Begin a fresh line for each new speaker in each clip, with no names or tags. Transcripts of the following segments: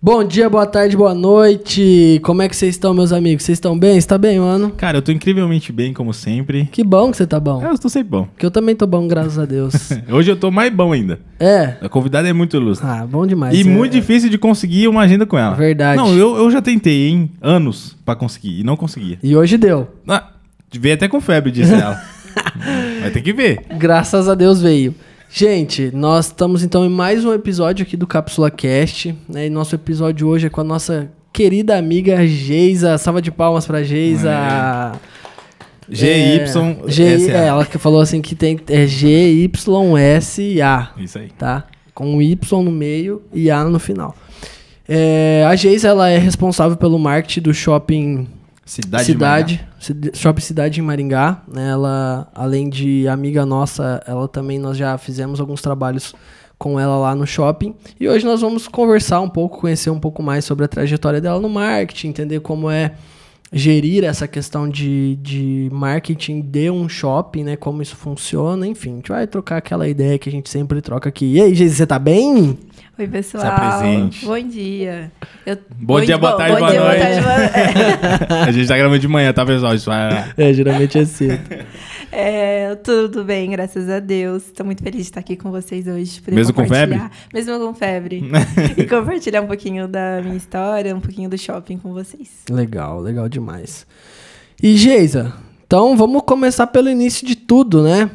Bom dia, boa tarde, boa noite. Como é que vocês estão, meus amigos? Vocês estão bem? Está bem, mano?
Cara, eu tô incrivelmente bem, como sempre. Que
bom que você tá bom. É, eu tô sempre bom. Que eu também tô bom, graças a Deus.
Hoje eu tô mais bom ainda. É. A convidada é muito ilustre. Ah, bom demais. E é. muito difícil de conseguir uma agenda com ela. Verdade. Não, eu, eu já tentei, hein? Anos para conseguir e não conseguia. E hoje deu. Ah, veio até com febre, disse ela. Vai ter que ver. Graças a Deus veio.
Gente, nós estamos então em mais um episódio aqui do Cápsula Cast. Né? E nosso episódio hoje é com a nossa querida amiga Geisa. Salva de palmas pra Geisa. É. G, é, ela que falou assim que tem é A. Isso aí. Tá? Com Y no meio e A no final. É, a Geisa ela é responsável pelo marketing do shopping Cidade, Cidade Shopping Cidade em Maringá. Né? Ela, além de amiga nossa, ela também nós já fizemos alguns trabalhos com ela lá no shopping. E hoje nós vamos conversar um pouco, conhecer um pouco mais sobre a trajetória dela no marketing, entender como é gerir essa questão de, de marketing de um shopping, né? Como isso funciona, enfim. A gente vai trocar aquela ideia que a gente sempre troca aqui. E aí, Geise, você tá bem?
Oi, pessoal. Se apresente. Bom dia. Eu... Bom, bom, dia, boa tarde, bom, boa, dia, boa noite. Boa é.
a gente tá gravando de manhã, tá, pessoal? Isso é... é, geralmente é cedo.
É, tudo bem, graças a Deus. Estou muito feliz de estar aqui com vocês hoje. Mesmo com febre? Mesmo com febre. e compartilhar um pouquinho da minha história, um pouquinho do shopping com vocês.
Legal, legal demais. E Geisa, então vamos começar pelo início de tudo, né?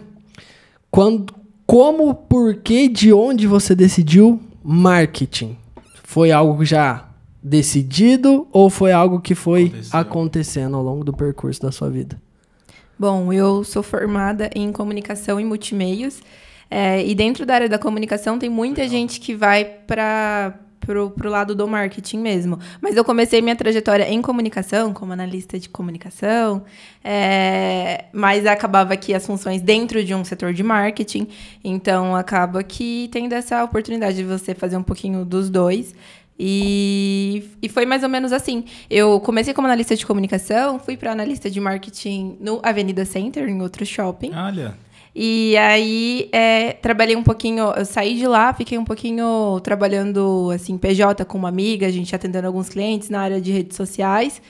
Quando, como, por que, de onde você decidiu marketing foi algo já decidido ou foi algo que foi Aconteceu. acontecendo ao longo do percurso da sua vida?
Bom, eu sou formada em comunicação e multimeios. É, e dentro da área da comunicação tem muita Legal. gente que vai para pro, pro lado do marketing mesmo. Mas eu comecei minha trajetória em comunicação, como analista de comunicação, é, mas acabava que as funções dentro de um setor de marketing, então acaba que tendo essa oportunidade de você fazer um pouquinho dos dois. E, e foi mais ou menos assim. Eu comecei como analista de comunicação, fui para analista de marketing no Avenida Center, em outro shopping. Olha. E aí é, trabalhei um pouquinho, eu saí de lá, fiquei um pouquinho trabalhando assim PJ com uma amiga, a gente atendendo alguns clientes na área de redes sociais.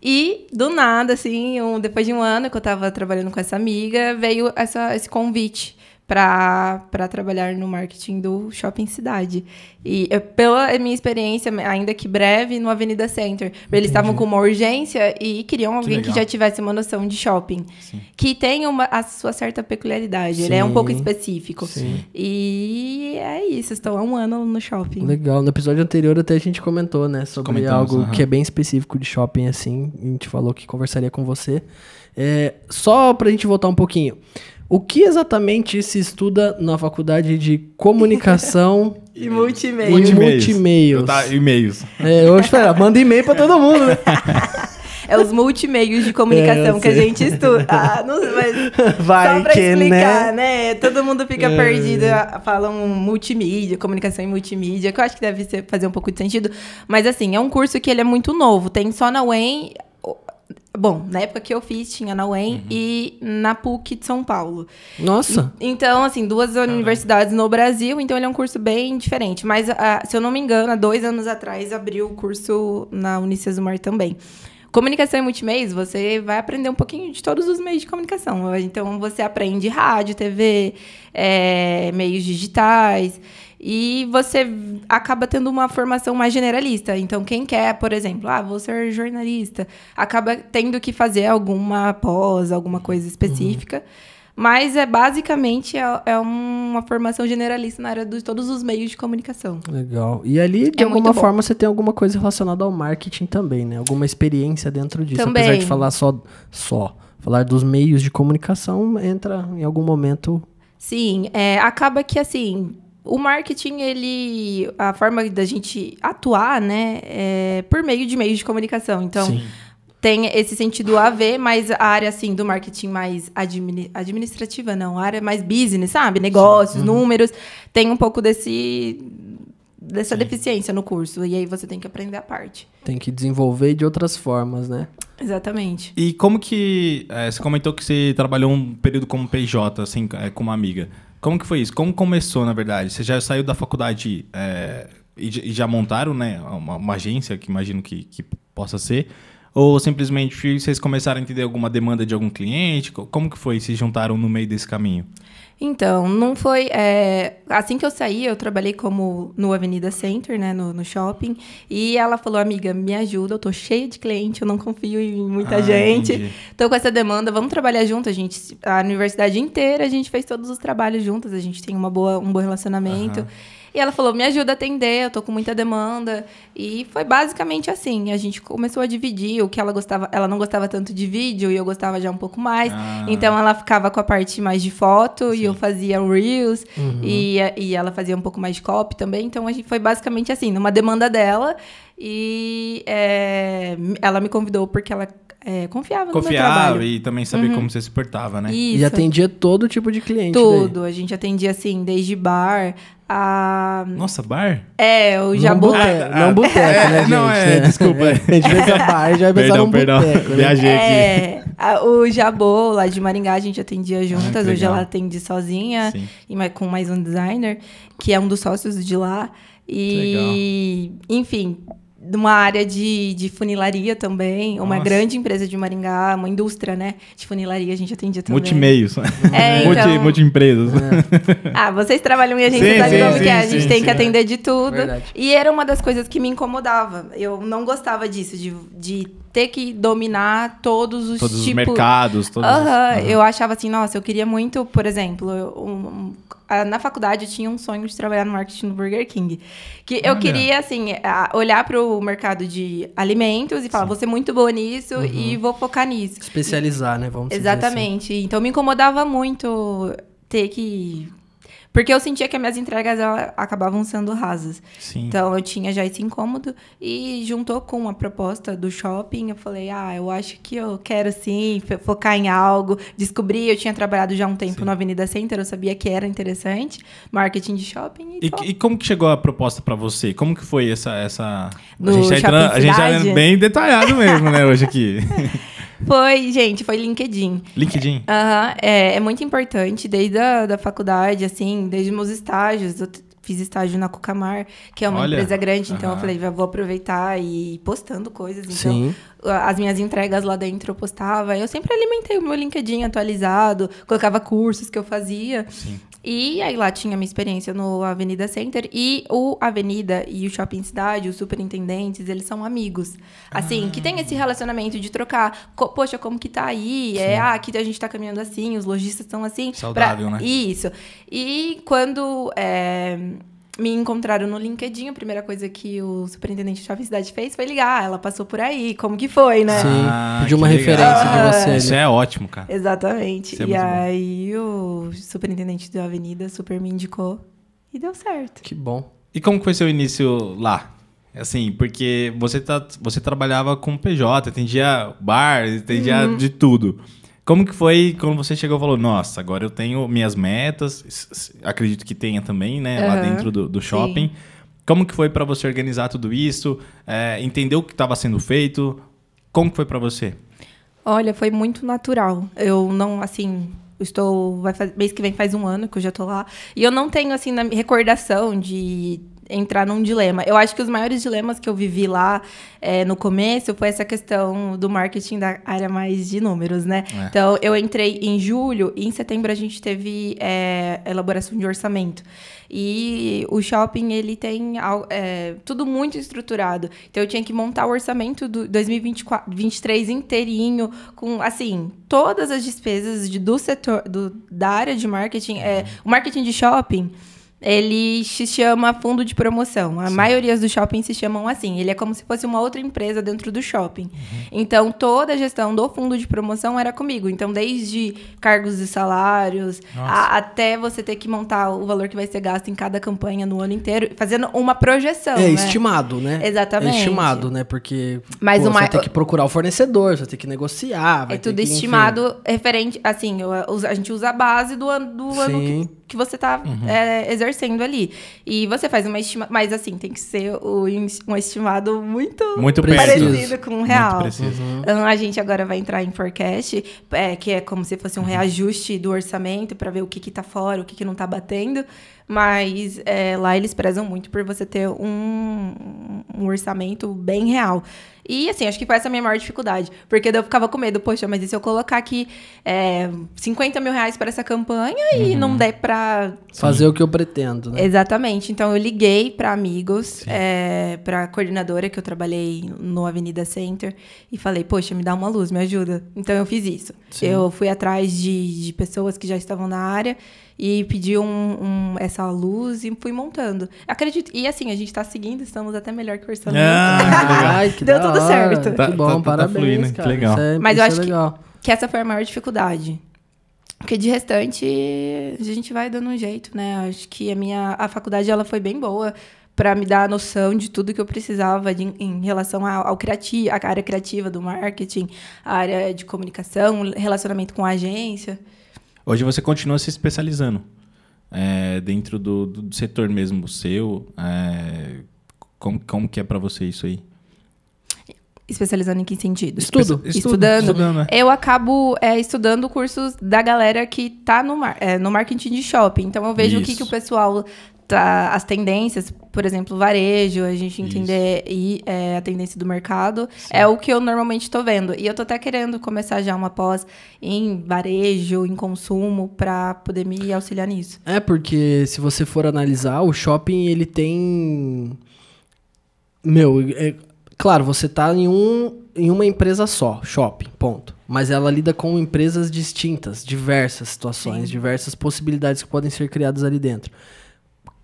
E do nada, assim, um, depois de um ano que eu estava trabalhando com essa amiga, veio essa, esse convite para trabalhar no marketing do Shopping Cidade. E eu, pela minha experiência, ainda que breve, no Avenida Center. Entendi. Eles estavam com uma urgência e queriam alguém que, que já tivesse uma noção de shopping. Sim. Que tem uma, a sua certa peculiaridade, Sim. ele é um pouco específico. Sim. E é isso, estão há um ano no shopping.
Legal. No episódio anterior até a gente comentou, né? Sobre Comentamos, algo uh -huh. que é bem específico de shopping, assim. A gente falou que conversaria com você. É, só a gente voltar um pouquinho. O que exatamente se estuda na faculdade de comunicação
e multimeio? multimeios. Tá, e-mails.
É, hoje, pera, manda e-mail para todo mundo, né?
É os multimeios de comunicação é, que a gente estuda. Ah, não, mas Vai só pra que, explicar, né? né? Todo mundo fica é. perdido, ah, falam multimídia, comunicação em multimídia, que eu acho que deve ser, fazer um pouco de sentido. Mas assim, é um curso que ele é muito novo. Tem só na UEM, Bom, na época que eu fiz, tinha na UEM uhum. e na PUC de São Paulo. Nossa! E, então, assim, duas Caramba. universidades no Brasil, então ele é um curso bem diferente. Mas, a, ah, se eu não me engano, há dois anos atrás abriu o curso na Unicesumar também. Comunicação e multimeios, você vai aprender um pouquinho de todos os meios de comunicação. Então, você aprende rádio, TV, é, meios digitais. E você acaba tendo uma formação mais generalista. Então, quem quer, por exemplo, ah, vou ser jornalista, acaba tendo que fazer alguma pós, alguma coisa uhum. específica. Uhum mas é basicamente é, é, uma formação generalista na área de todos os meios de comunicação.
Legal. E ali, de é alguma forma, você tem alguma coisa relacionada ao marketing também, né? Alguma experiência dentro disso. Também. Apesar de falar só, só. Falar dos meios de comunicação entra em algum momento.
Sim, é, acaba que assim. O marketing, ele. A forma da gente atuar, né? É por meio de meios de comunicação. Então. Sim tem esse sentido a ver, mas a área assim do marketing mais administ... administrativa não, a área mais business, sabe? Negócios, uhum. números, tem um pouco desse dessa Sim. deficiência no curso e aí você tem que aprender a parte.
Tem que desenvolver de outras formas, né?
Exatamente.
E como que é, você comentou que você trabalhou um período como PJ, assim, é, com uma amiga? Como que foi isso? Como começou, na verdade? Você já saiu da faculdade é, e, e, já montaram, né, uma, uma agência que imagino que, que possa ser? Ou simplesmente vocês começaram a entender alguma demanda de algum cliente? Como que foi? Se juntaram no meio desse caminho?
Então, não foi. É, assim que eu saí, eu trabalhei como no Avenida Center, né, no, no, shopping. E ela falou, amiga, me ajuda, eu tô cheia de cliente, eu não confio em muita ah, gente. Entendi. Tô com essa demanda, vamos trabalhar junto. A gente, a universidade inteira, a gente fez todos os trabalhos juntas, a gente tem uma boa, um bom relacionamento. E ela falou: me ajuda a atender, eu tô com muita demanda. E foi basicamente assim. A gente começou a dividir o que ela gostava. Ela não gostava tanto de vídeo e eu gostava já um pouco mais. Ah. Então ela ficava com a parte mais de foto Sim. e eu fazia Reels. Uhum. E, e ela fazia um pouco mais de copy também. Então a gente foi basicamente assim, numa demanda dela. E é, ela me convidou porque ela é, confiava, confiava e também sabia uhum. como
você se portava, né? Isso. E atendia todo tipo de cliente. Tudo.
Daí. A gente atendia, assim, desde bar a. Nossa, bar? É, o Jabuti. Ah, ah, é, né, não boteco, né, gente? Não, é, desculpa. É, a gente a bar, já vai pensar num perdão, boteco. Né? Viajei é, A, o Jabô, lá de Maringá, a gente atendia ah, juntas. Ah, hoje ela atende sozinha, Sim. e com mais um designer, que é um dos sócios de lá. E, enfim, uma área de, de funilaria também, uma Nossa. grande empresa de Maringá, uma indústria, né? De funilaria, a gente atendia também. Multimeios. É, então... Multi, empresas
É.
Ah, vocês trabalham e a gente sim, sabe sim, como sim, que é. A gente sim, tem que atender de tudo. Verdade. E era uma das coisas que me incomodava. Eu não gostava disso, de, de ter que dominar todos os todos tipos... os mercados todos uhum. Os... Uhum. eu achava assim nossa eu queria muito por exemplo um, um, na faculdade eu tinha um sonho de trabalhar no marketing do Burger King que Olha. eu queria assim olhar para o mercado de alimentos e falar Sim. vou ser muito boa nisso uhum. e vou focar nisso
especializar né vamos assim. exatamente
assim. então me incomodava muito ter que porque eu sentia que as minhas entregas elas acabavam sendo rasas. Sim. Então eu tinha já esse incômodo e juntou com a proposta do shopping, eu falei: "Ah, eu acho que eu quero sim focar em algo". Descobri, eu tinha trabalhado já um tempo sim. na Avenida Center, eu sabia que era interessante, marketing de shopping
e, e, e como que chegou a proposta para você? Como que foi essa essa no a gente tá entrando, a gente tá bem detalhado mesmo, né, hoje aqui.
Foi, gente, foi LinkedIn. LinkedIn? É, aham, é, uh -huh, é, é, muito importante, desde a da faculdade, assim, desde meus estágios. Eu fiz estágio na Cucamar, que é uma Olha, empresa grande, então uh -huh. eu falei, vou aproveitar e ir postando coisas. Então, Sim. as minhas entregas lá dentro eu postava. Eu sempre alimentei o meu LinkedIn atualizado, colocava cursos que eu fazia. Sim. E aí lá tinha minha experiência no Avenida Center e o Avenida e o Shopping Cidade, os superintendentes, eles são amigos. Assim, ah. que tem esse ah. relacionamento de trocar, co poxa, como que tá aí? É, Sim. É, ah, aqui a gente tá caminhando assim, os lojistas estão assim. Saudável, pra... né? Isso. E quando é, me encontraram no LinkedIn, a primeira coisa que o superintendente de cidade fez foi ligar. Ah, ela passou por aí, como que foi, né? Sim, ah, pediu uma referência legal. de você. Ah, isso
é ótimo, cara. Exatamente. É e
aí bom. o superintendente da avenida super me indicou e deu certo. Que
bom. E como foi seu início lá? Assim, porque você, tá, você trabalhava com PJ, atendia bar, atendia uhum. de tudo. Como que foi quando você chegou e falou, nossa, agora eu tenho minhas metas, acredito que tenha também, né, uhum. lá dentro do, do shopping. Sim. Como que foi para você organizar tudo isso? É, o que estava sendo feito? Como que foi para você?
Olha, foi muito natural. Eu não, assim, estou vai mês que vem faz um ano que eu já estou lá e eu não tenho assim na recordação de entrar num dilema. Eu acho que os maiores dilemas que eu vivi lá é, no começo foi essa questão do marketing da área mais de números, né? É. Então, eu entrei em julho e em setembro a gente teve é, elaboração de orçamento. E o shopping, ele tem é, tudo muito estruturado. Então, eu tinha que montar o orçamento do 2023 inteirinho, com, assim, todas as despesas de, do setor, do, da área de marketing. É, uhum. o marketing de shopping ele se chama fundo de promoção. A Sim. maioria dos shoppings se chamam assim. Ele é como se fosse uma outra empresa dentro do shopping. Uhum. Então, toda a gestão do fundo de promoção era comigo. Então, desde cargos e salários, a, até você ter que montar o valor que vai ser gasto em cada campanha no ano inteiro, fazendo uma projeção. É né? estimado,
né? É Exatamente. É estimado, né? Porque Mas pô, uma... você tem que procurar o fornecedor, você tem que
negociar. é tudo que, estimado enfim. referente. Assim, a gente usa a base do ano, do Sim. ano que que você está uhum. é, exercendo ali. E você faz uma estima, mas assim, tem que ser o, um estimado muito, muito parecido preciso. com o real. Uhum. Então, a gente agora vai entrar em forecast, é, que é como se fosse um uhum. reajuste do orçamento para ver o que está fora, o que, que não está batendo. Mas é, lá eles prezam muito por você ter um, um orçamento bem real. E assim, acho que foi essa a minha maior dificuldade. Porque eu ficava com medo, poxa, mas e se eu colocar aqui é, 50 mil reais para essa campanha uhum. e não der para. Fazer
Sim. o que eu pretendo, né?
Exatamente. Então eu liguei para amigos, é, para coordenadora que eu trabalhei no Avenida Center e falei, poxa, me dá uma luz, me ajuda. Então eu fiz isso. Sim. Eu fui atrás de, de pessoas que já estavam na área e pedi um, um, essa luz e fui montando. Acredito. E assim, a gente tá seguindo, estamos até melhor que versão. Ah, Ai, que Deu tudo certo. Tá, que bom, tá, tá parabéns, tá fluindo, cara. Que legal. É, Mas eu é acho é que, que essa foi a maior dificuldade. Porque de restante, a gente vai dando um jeito, né? Acho que a minha a faculdade ela foi bem boa para me dar a noção de tudo que eu precisava de, em relação ao, ao criativo, à área criativa do marketing, à área de comunicação, relacionamento com a agência.
Hoje você continua se especializando é, dentro do, do, setor mesmo seu. É, eh, como, como que é para você isso aí?
Especializando em que sentido? Estudo. Estudo. Estudando. estudando é. Eu acabo é, estudando cursos da galera que está no, mar, é, no marketing de shopping. Então eu vejo Isso. o que, que o pessoal tá, as tendências, por exemplo, varejo, a gente entender e, é, a tendência do mercado, é Sim. é o que eu normalmente estou vendo. E eu estou até querendo começar já uma pós em varejo, em consumo, para poder me auxiliar nisso.
É, porque se você for analisar, o shopping, ele tem... Meu, é... claro, você está em, um, em uma empresa só, shopping, ponto mas ela lida com empresas distintas, diversas situações, Sim. diversas possibilidades que podem ser criadas ali dentro.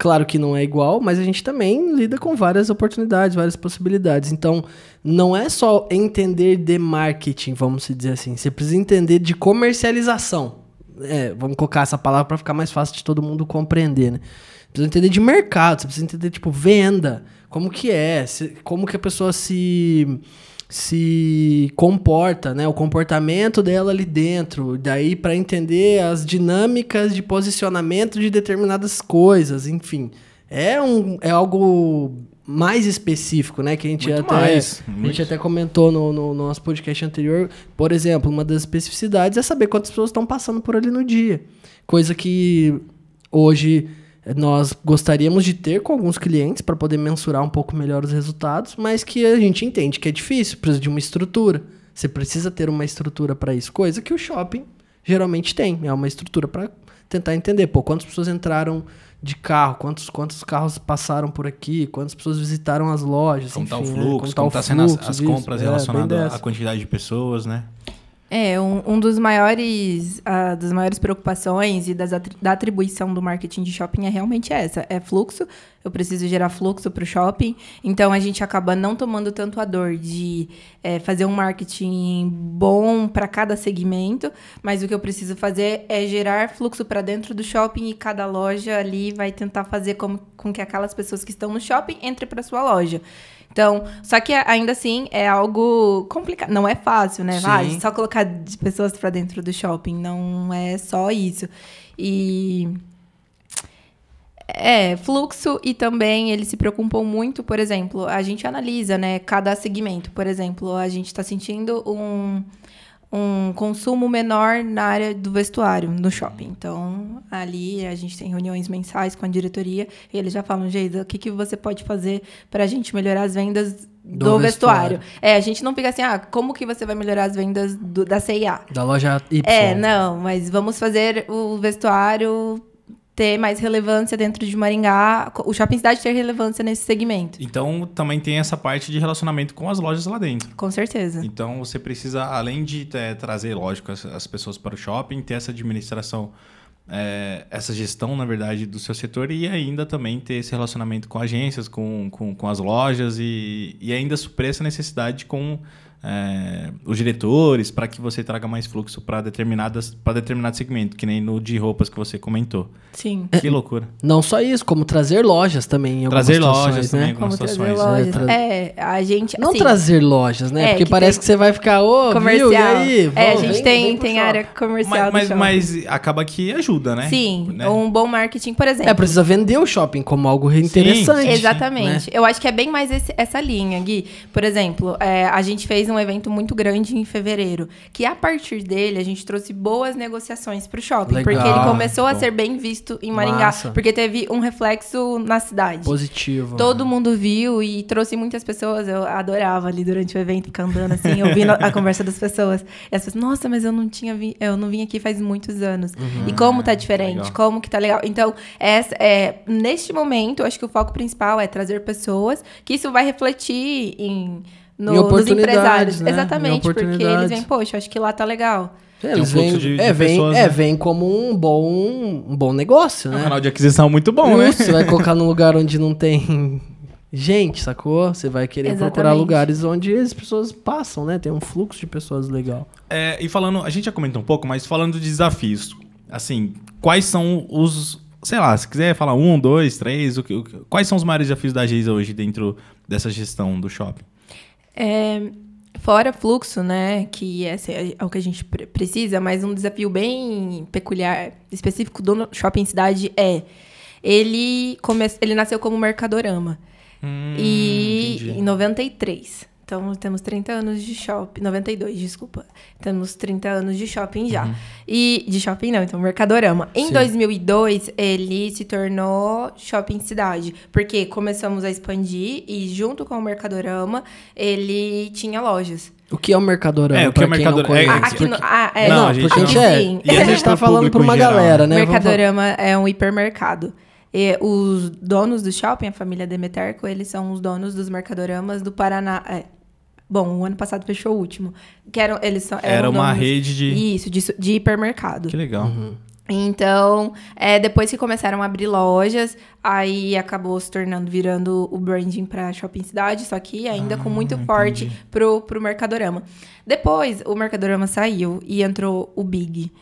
Claro que não é igual, mas a gente também lida com várias oportunidades, várias possibilidades. Então, não é só entender de marketing, vamos dizer assim. Você precisa entender de comercialização. É, vamos colocar essa palavra para ficar mais fácil de todo mundo compreender, né? Precisa entender de mercado, você precisa entender, tipo, venda. Como que é? Como que a pessoa se se comporta, né? O comportamento dela ali dentro, daí para entender as dinâmicas de posicionamento de determinadas coisas, enfim. É um é algo mais específico, né? Que a gente até mais, a gente até comentou no, no, no nosso podcast anterior, por exemplo, uma das especificidades é saber quantas pessoas estão passando por ali no dia, coisa que hoje nós gostaríamos de ter com alguns clientes para poder mensurar um pouco melhor os resultados, mas que a gente entende que é difícil, precisa de uma estrutura. Você precisa ter uma estrutura para isso, coisa que o shopping geralmente tem. É uma estrutura para tentar entender, pô, quantas pessoas entraram de carro, quantos, quantos carros passaram por aqui, quantas pessoas visitaram as lojas, como enfim, o fluxo, né? contar, contar as, as compras é, relacionadas à
quantidade de pessoas, né?
É, um, um dos maiores, uh, das maiores preocupações e das atri da atribuição do marketing de shopping é realmente essa, é fluxo, eu preciso gerar fluxo para o shopping, então a gente acaba não tomando tanto a dor de é, fazer um marketing bom para cada segmento, mas o que eu preciso fazer é gerar fluxo para dentro do shopping e cada loja ali vai tentar fazer como, com que aquelas pessoas que estão no shopping entrem para sua loja. Então, só que ainda assim é algo complicado. Não é fácil, né? Vai, só colocar pessoas para dentro do shopping. Não é só isso. E. É, fluxo e também eles se preocupam muito, por exemplo, a gente analisa, né, cada segmento. Por exemplo, a gente está sentindo um um consumo menor na área do vestuário, no shopping. Então, ali a gente tem reuniões mensais com a diretoria e eles já falam, Geisa, o que, que você pode fazer para a gente melhorar as vendas do, do vestuário. vestuário. É, a gente não fica assim, ah, como que você vai melhorar as vendas do, da CIA? Da
loja
Y. É,
não, mas vamos fazer o vestuário ter mais relevância dentro de Maringá, o shopping cidade ter relevância nesse segmento.
Então também tem essa parte de relacionamento com as lojas lá dentro.
Com certeza.
Então você precisa, além de é, trazer, lógico, as, as, pessoas para o shopping, ter essa administração, é, essa gestão, na verdade, do seu setor e ainda também ter esse relacionamento com agências, com, com, com as lojas e, e ainda suprir essa necessidade com é, os diretores para que você traga mais fluxo para determinadas para determinado segmento, que nem no de roupas que você comentou. Sim. Que é, loucura.
Não só isso, como trazer lojas também. trazer lojas né? também. Como trazer né? lojas. É,
tra... é, a gente. Não assim, trazer
lojas, né? É, Porque
que parece tem...
que você vai ficar ô, oh, comercial. Viu,
e aí? Vamos, é, a gente vem, tem vem tem área comercial. Mas, mas, mas,
acaba que ajuda, né? Sim.
Né? Um bom marketing, por exemplo. É precisa
vender o shopping como algo interessante. Sim, exatamente. Né? Eu
acho que é bem mais esse, essa linha, Gui. Por exemplo, é, a gente fez um evento muito grande em fevereiro, que a partir dele a gente trouxe boas negociações para o shopping, Legal. porque ele começou Bom. a ser bem visto em Maringá, Massa. porque teve um reflexo na cidade. Positivo. Todo né? mundo viu e trouxe muitas pessoas. Eu adorava ali durante o evento, ficar andando assim, ouvindo a conversa das pessoas. E as pessoas, nossa, mas eu não tinha vi... eu não vim aqui faz muitos anos. Uhum. E como tá diferente, legal. como que tá legal. Então, essa, é, neste momento, acho que o foco principal é trazer pessoas que isso vai refletir em no, nos empresários. Né? Exatamente, porque eles vêm, poxa, acho que lá tá legal. É, eles vêm, de, é, vem, pessoas, é, né?
vem como um bom, um bom negócio, né? É um né? canal de
aquisição muito bom, Isso, né? Você vai colocar
num lugar onde não tem gente, sacou? Você vai querer Exatamente. procurar lugares onde as pessoas passam, né? Tem um fluxo de pessoas legal.
É, e falando, a gente já comentou um pouco, mas falando de desafios, assim, quais são os, sei lá, se quiser falar um, dois, três, o, que, o quais são os maiores desafios da Geisa hoje dentro dessa gestão do shopping?
É, fora fluxo, né, que é, é o que a gente precisa, mas um desafio bem peculiar, específico do Shopping Cidade é ele, come, ele nasceu como Mercadorama. Hum, e entendi. em 93. Então, temos 30 anos de shopping. 92, desculpa. Temos 30 anos de shopping já. Uhum. E de shopping não, então Mercadorama. Em Sim. 2002, ele se tornou Shopping Cidade, porque começamos a expandir e junto com o Mercadorama, ele tinha lojas.
O que é o Mercadorama? É, o que é o Mercadorama? Ah, é, ah, é. não, não, a gente, não. É, E a gente tá falando pra uma geral, galera, né? Mercadorama
é um hipermercado. E os donos do shopping, a família Demeterco, eles são os donos dos Mercadoramas do Paraná. É, Bom, o ano passado fechou o último. Que eram, eles eram Era uma donos, rede de. Isso, de, de hipermercado. Que legal. Uhum. Então, é, depois que começaram a abrir lojas, aí acabou se tornando, virando o branding para Shopping Cidade, só que ainda ah, com muito entendi. forte pro, pro Mercadorama. Depois, o Mercadorama saiu e entrou o Big,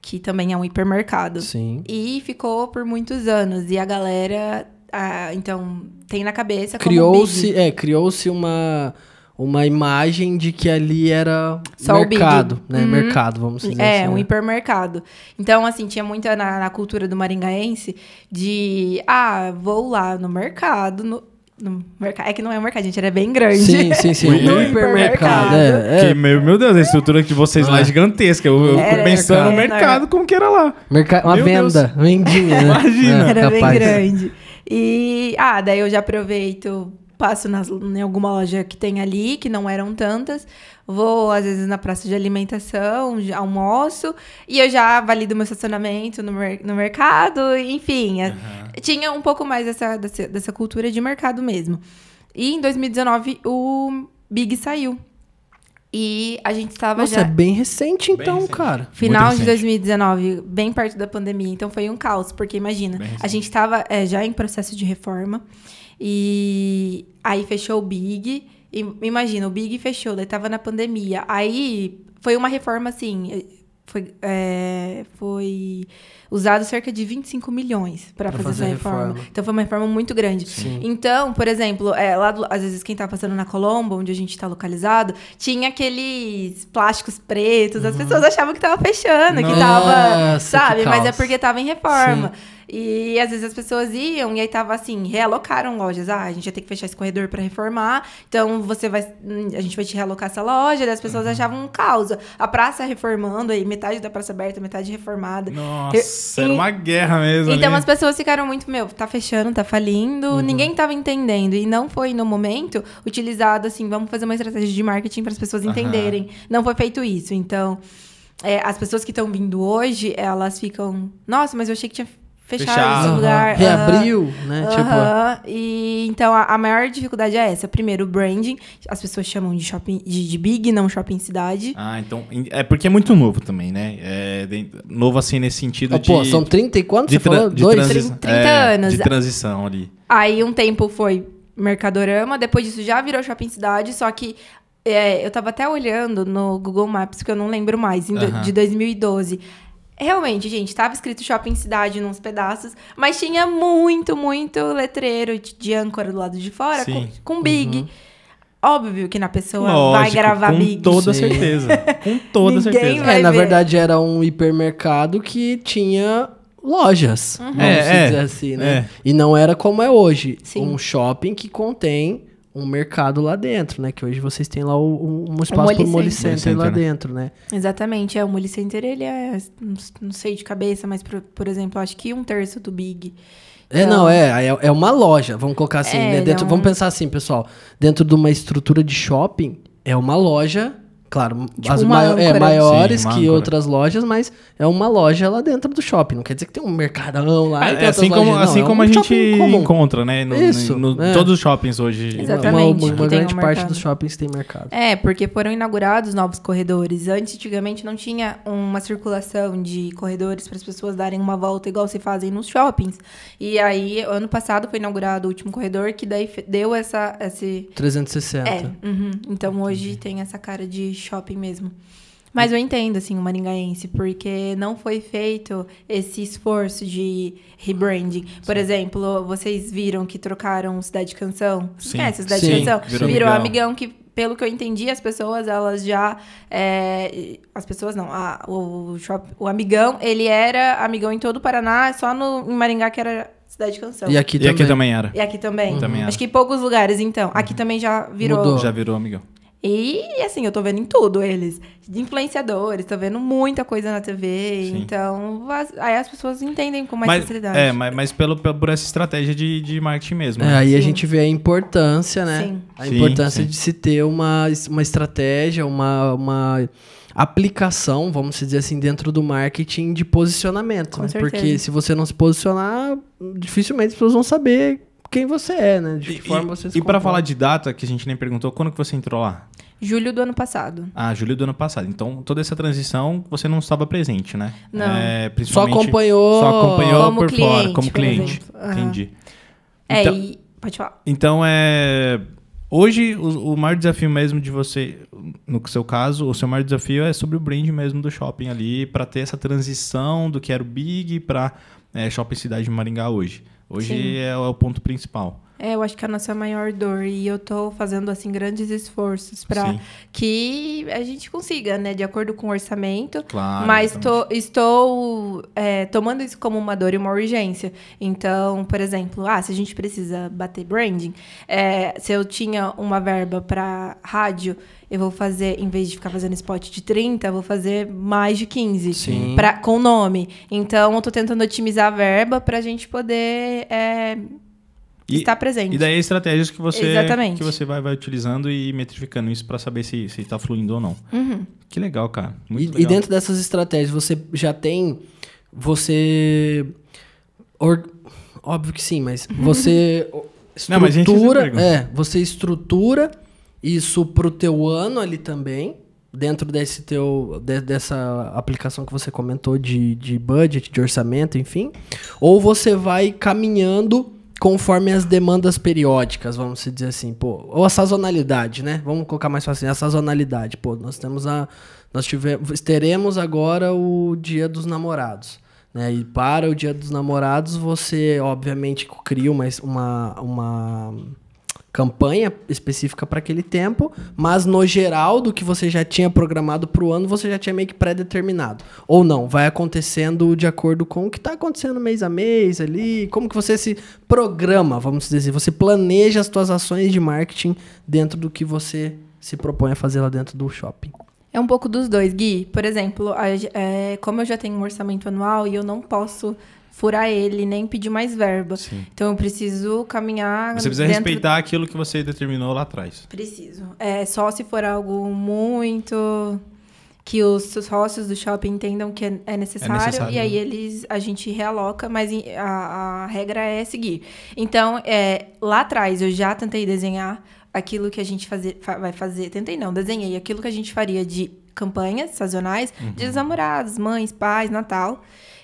que também é um hipermercado. Sim. E ficou por muitos anos. E a galera, ah, então, tem na cabeça criou-se, É, criou-se uma
uma imagem de que ali era Só mercado, né? Uhum. mercado, vamos dizer é, assim. É, um né?
hipermercado. Então, assim, tinha muita na, na, cultura do maringaense de, ah, vou lá no mercado, no, no mercado. É que não é um mercado, gente, era bem grande. Sim, sim, sim. No hipermercado. É,
é. Que, meu, meu Deus, a estrutura de vocês lá é, é. gigantesca. Eu, eu pensando no mercado, como que era lá.
Merca uma meu venda, Deus. vendinha. Né? Imagina. É, era capaz. bem grande.
E, ah, daí eu já aproveito passo nas, em alguma loja que tem ali, que não eram tantas. Vou, às vezes, na praça de alimentação, almoço, e eu já valido meu estacionamento no, mer no mercado, enfim. Uhum. Tinha um pouco mais dessa, dessa, dessa cultura de mercado mesmo. E em 2019, o Big saiu. E a gente estava Nossa, é bem recente então, bem recente. cara. Final de 2019, bem perto da pandemia. Então foi um caos, porque imagina, a gente estava é, já em processo de reforma. E aí fechou o Big. Imagina, o Big fechou, daí tava na pandemia. Aí foi uma reforma assim. Eh, foi, é, foi usado cerca de 25 milhões para fazer, fazer, essa reforma. reforma. Então foi uma reforma muito grande. Sim. Então, por exemplo, é, lá do, às vezes quem tá passando na Colombo, onde a gente está localizado, tinha aqueles plásticos pretos, uhum. as pessoas achavam que tava fechando, Nossa, que tava. Sabe? Que Mas é porque tava em reforma. Sim. E às vezes as pessoas iam e aí tava assim, realocaram lojas. Ah, a gente ia ter que fechar esse corredor para reformar. Então você vai. A gente vai te realocar essa loja. E as pessoas uhum. achavam causa. A praça reformando aí, metade da praça aberta, metade reformada. Nossa,
e, era uma guerra
mesmo. Então ali. as pessoas ficaram muito, meu, tá fechando, tá falindo. Uhum. Ninguém tava entendendo. E não foi no momento utilizado assim, vamos fazer uma estratégia de marketing para as pessoas entenderem. Uhum. Não foi feito isso. Então. É, as pessoas que estão vindo hoje, elas ficam, nossa, mas eu achei que tinha fecharam esse lugar. Reabriu, né? tipo... E, então, a, a, maior dificuldade é essa. Primeiro, o branding. As pessoas chamam de shopping de, de, big, não shopping cidade. Ah,
então... É porque é muito novo também, né? É, de, novo, assim, nesse sentido oh, de... Pô, são 30 e quanto você falou? De Dois? 30, é, anos. De transição ali.
Aí, um tempo foi Mercadorama. Depois disso, já virou shopping cidade. Só que é, eu tava até olhando no Google Maps, que eu não lembro mais, de 2012 Realmente, gente, estava escrito Shopping Cidade nos pedaços, mas tinha muito, muito letreiro de âncora do lado de fora com, com Big. Uhum. Óbvio que na pessoa Lógico, vai gravar com Big. Com toda Sim. certeza. Com toda certeza. é, na verdade,
era um hipermercado que tinha lojas, uhum. vamos é, dizer é, assim, né? É. E não era como é hoje. Sim. Um shopping que contém um mercado lá dentro, né? Que hoje vocês têm lá o, um espaço para o Molicenter lá né? dentro, né?
Exatamente, é o Molicenter ele é, não sei de cabeça, mas por, por exemplo, acho que um terço do Big. É, então, não,
é, é, é, uma loja, vamos colocar assim, é, né? Dentro, Vamos pensar assim, pessoal, dentro de uma estrutura de shopping, é uma loja Claro, tipo as é, maiores Sim, que outras lojas, mas é uma loja lá dentro do shopping. Não quer dizer que tem um mercadão lá. Ah, é, assim como, assim não, assim é como um a gente encontra,
né? No, Isso, no, no é. Todos os shoppings hoje. Exatamente. Uma, uma, uma grande um parte dos shoppings tem mercado.
É, porque foram inaugurados novos corredores. Antes, antigamente, não tinha uma circulação de corredores para as pessoas darem uma volta igual se fazem nos shoppings. E aí, ano passado foi inaugurado o último corredor, que daí deu essa. Esse...
360. É,
uhum. Então hoje tem essa cara de shopping mesmo. Mas eu entendo, assim, o maringaense, porque não foi feito esse esforço de rebranding. Por exemplo, vocês viram que trocaram Cidade Canção? Sim. Conhece Cidade Sim. Canção? Virou, virou amigão. amigão que, pelo que eu entendi, as pessoas, elas já... É... as pessoas não, a, o, shop, o amigão, ele era amigão em todo o Paraná, só no, em Maringá que era Cidade Canção. E aqui, e também. aqui também era. E aqui também. Uhum. também era. Acho que em poucos lugares, então. Aqui uhum. também já virou. Mudou. Já virou amigão. E, assim, eu tô vendo em tudo eles. De influenciadores, tô vendo muita coisa na TV. Sim. Então, aí as pessoas entendem com mais mas, facilidade. É,
mas, mas pelo, por essa estratégia de, de marketing mesmo. É, né? aí sim. a gente
vê a importância, né? Sim. A importância de se ter uma, uma estratégia, uma, uma aplicação, vamos dizer assim, dentro do marketing de posicionamento. né? Porque se você não se posicionar, dificilmente as pessoas vão saber quem você é, né?
De que e, forma você se E para falar
de data, que a gente nem perguntou, quando que você entrou lá?
Julho do ano passado.
Ah, julho do ano passado. Então, toda essa transição você não estava presente, né? Não. É, principalmente, só acompanhou, só acompanhou como por cliente, fora, como cliente. Uhum. Entendi. É, então, e... pode falar. Então, é, hoje o, o, maior desafio mesmo de você, no seu caso, o seu maior desafio é sobre o brand mesmo do shopping ali, para ter essa transição do que era o Big para é, Shopping Cidade de Maringá hoje. Hoje é, é o ponto principal.
É, eu acho que é a nossa maior dor e eu tô fazendo assim grandes esforços para que a gente consiga, né, de acordo com o orçamento. Claro. Mas tô, estou é, tomando isso como uma dor e uma urgência. Então, por exemplo, ah, se a gente precisa bater branding, é, se eu tinha uma verba para rádio, eu vou fazer, em vez de ficar fazendo spot de 30, vou fazer mais de 15 Sim. Pra, com nome. Então, eu tô tentando otimizar a verba pra gente poder é, e, está presente. E daí
é estratégias que você que você vai, vai utilizando e metrificando isso para saber se está fluindo ou não. Uhum. Que legal, cara. Muito e, legal. e dentro
dessas estratégias, você já tem. Você. Or... Óbvio que sim, mas você estrutura. Não, mas a é, você estrutura isso pro teu ano ali também. Dentro desse teu, de, dessa aplicação que você comentou de, de budget, de orçamento, enfim. Ou você vai caminhando conforme as demandas periódicas, vamos dizer assim, pô, ou a sazonalidade, né? Vamos colocar mais fácil, assim, a sazonalidade, pô, nós temos a nós tivemos, teremos agora o Dia dos Namorados, né? E para o Dia dos Namorados, você obviamente cria uma uma, uma campanha específica para aquele tempo, mas no geral do que você já tinha programado para o ano, você já tinha meio que pré-determinado. Ou não, vai acontecendo de acordo com o que está acontecendo mês a mês ali, como que você se programa, vamos dizer, assim, você planeja as suas ações de marketing dentro do que você se propõe a fazer lá dentro do shopping.
É um pouco dos dois, Gui. Por exemplo, a, é, como eu já tenho um orçamento anual e eu não posso furar ele, nem pedir mais verba. Sim. Então eu preciso caminhar. Você precisa dentro... respeitar
aquilo que você determinou lá atrás.
Preciso. É só se for algo muito que os sócios do shopping entendam que é, é necessário, é necessário e aí né? eles a gente realoca, mas a, a regra é seguir. Então, é, lá atrás eu já tentei desenhar aquilo que a gente fazer, vai fazer. Tentei não, desenhei aquilo que a gente faria de campanhas sazonais, uhum. de namorados, mães, pais, Natal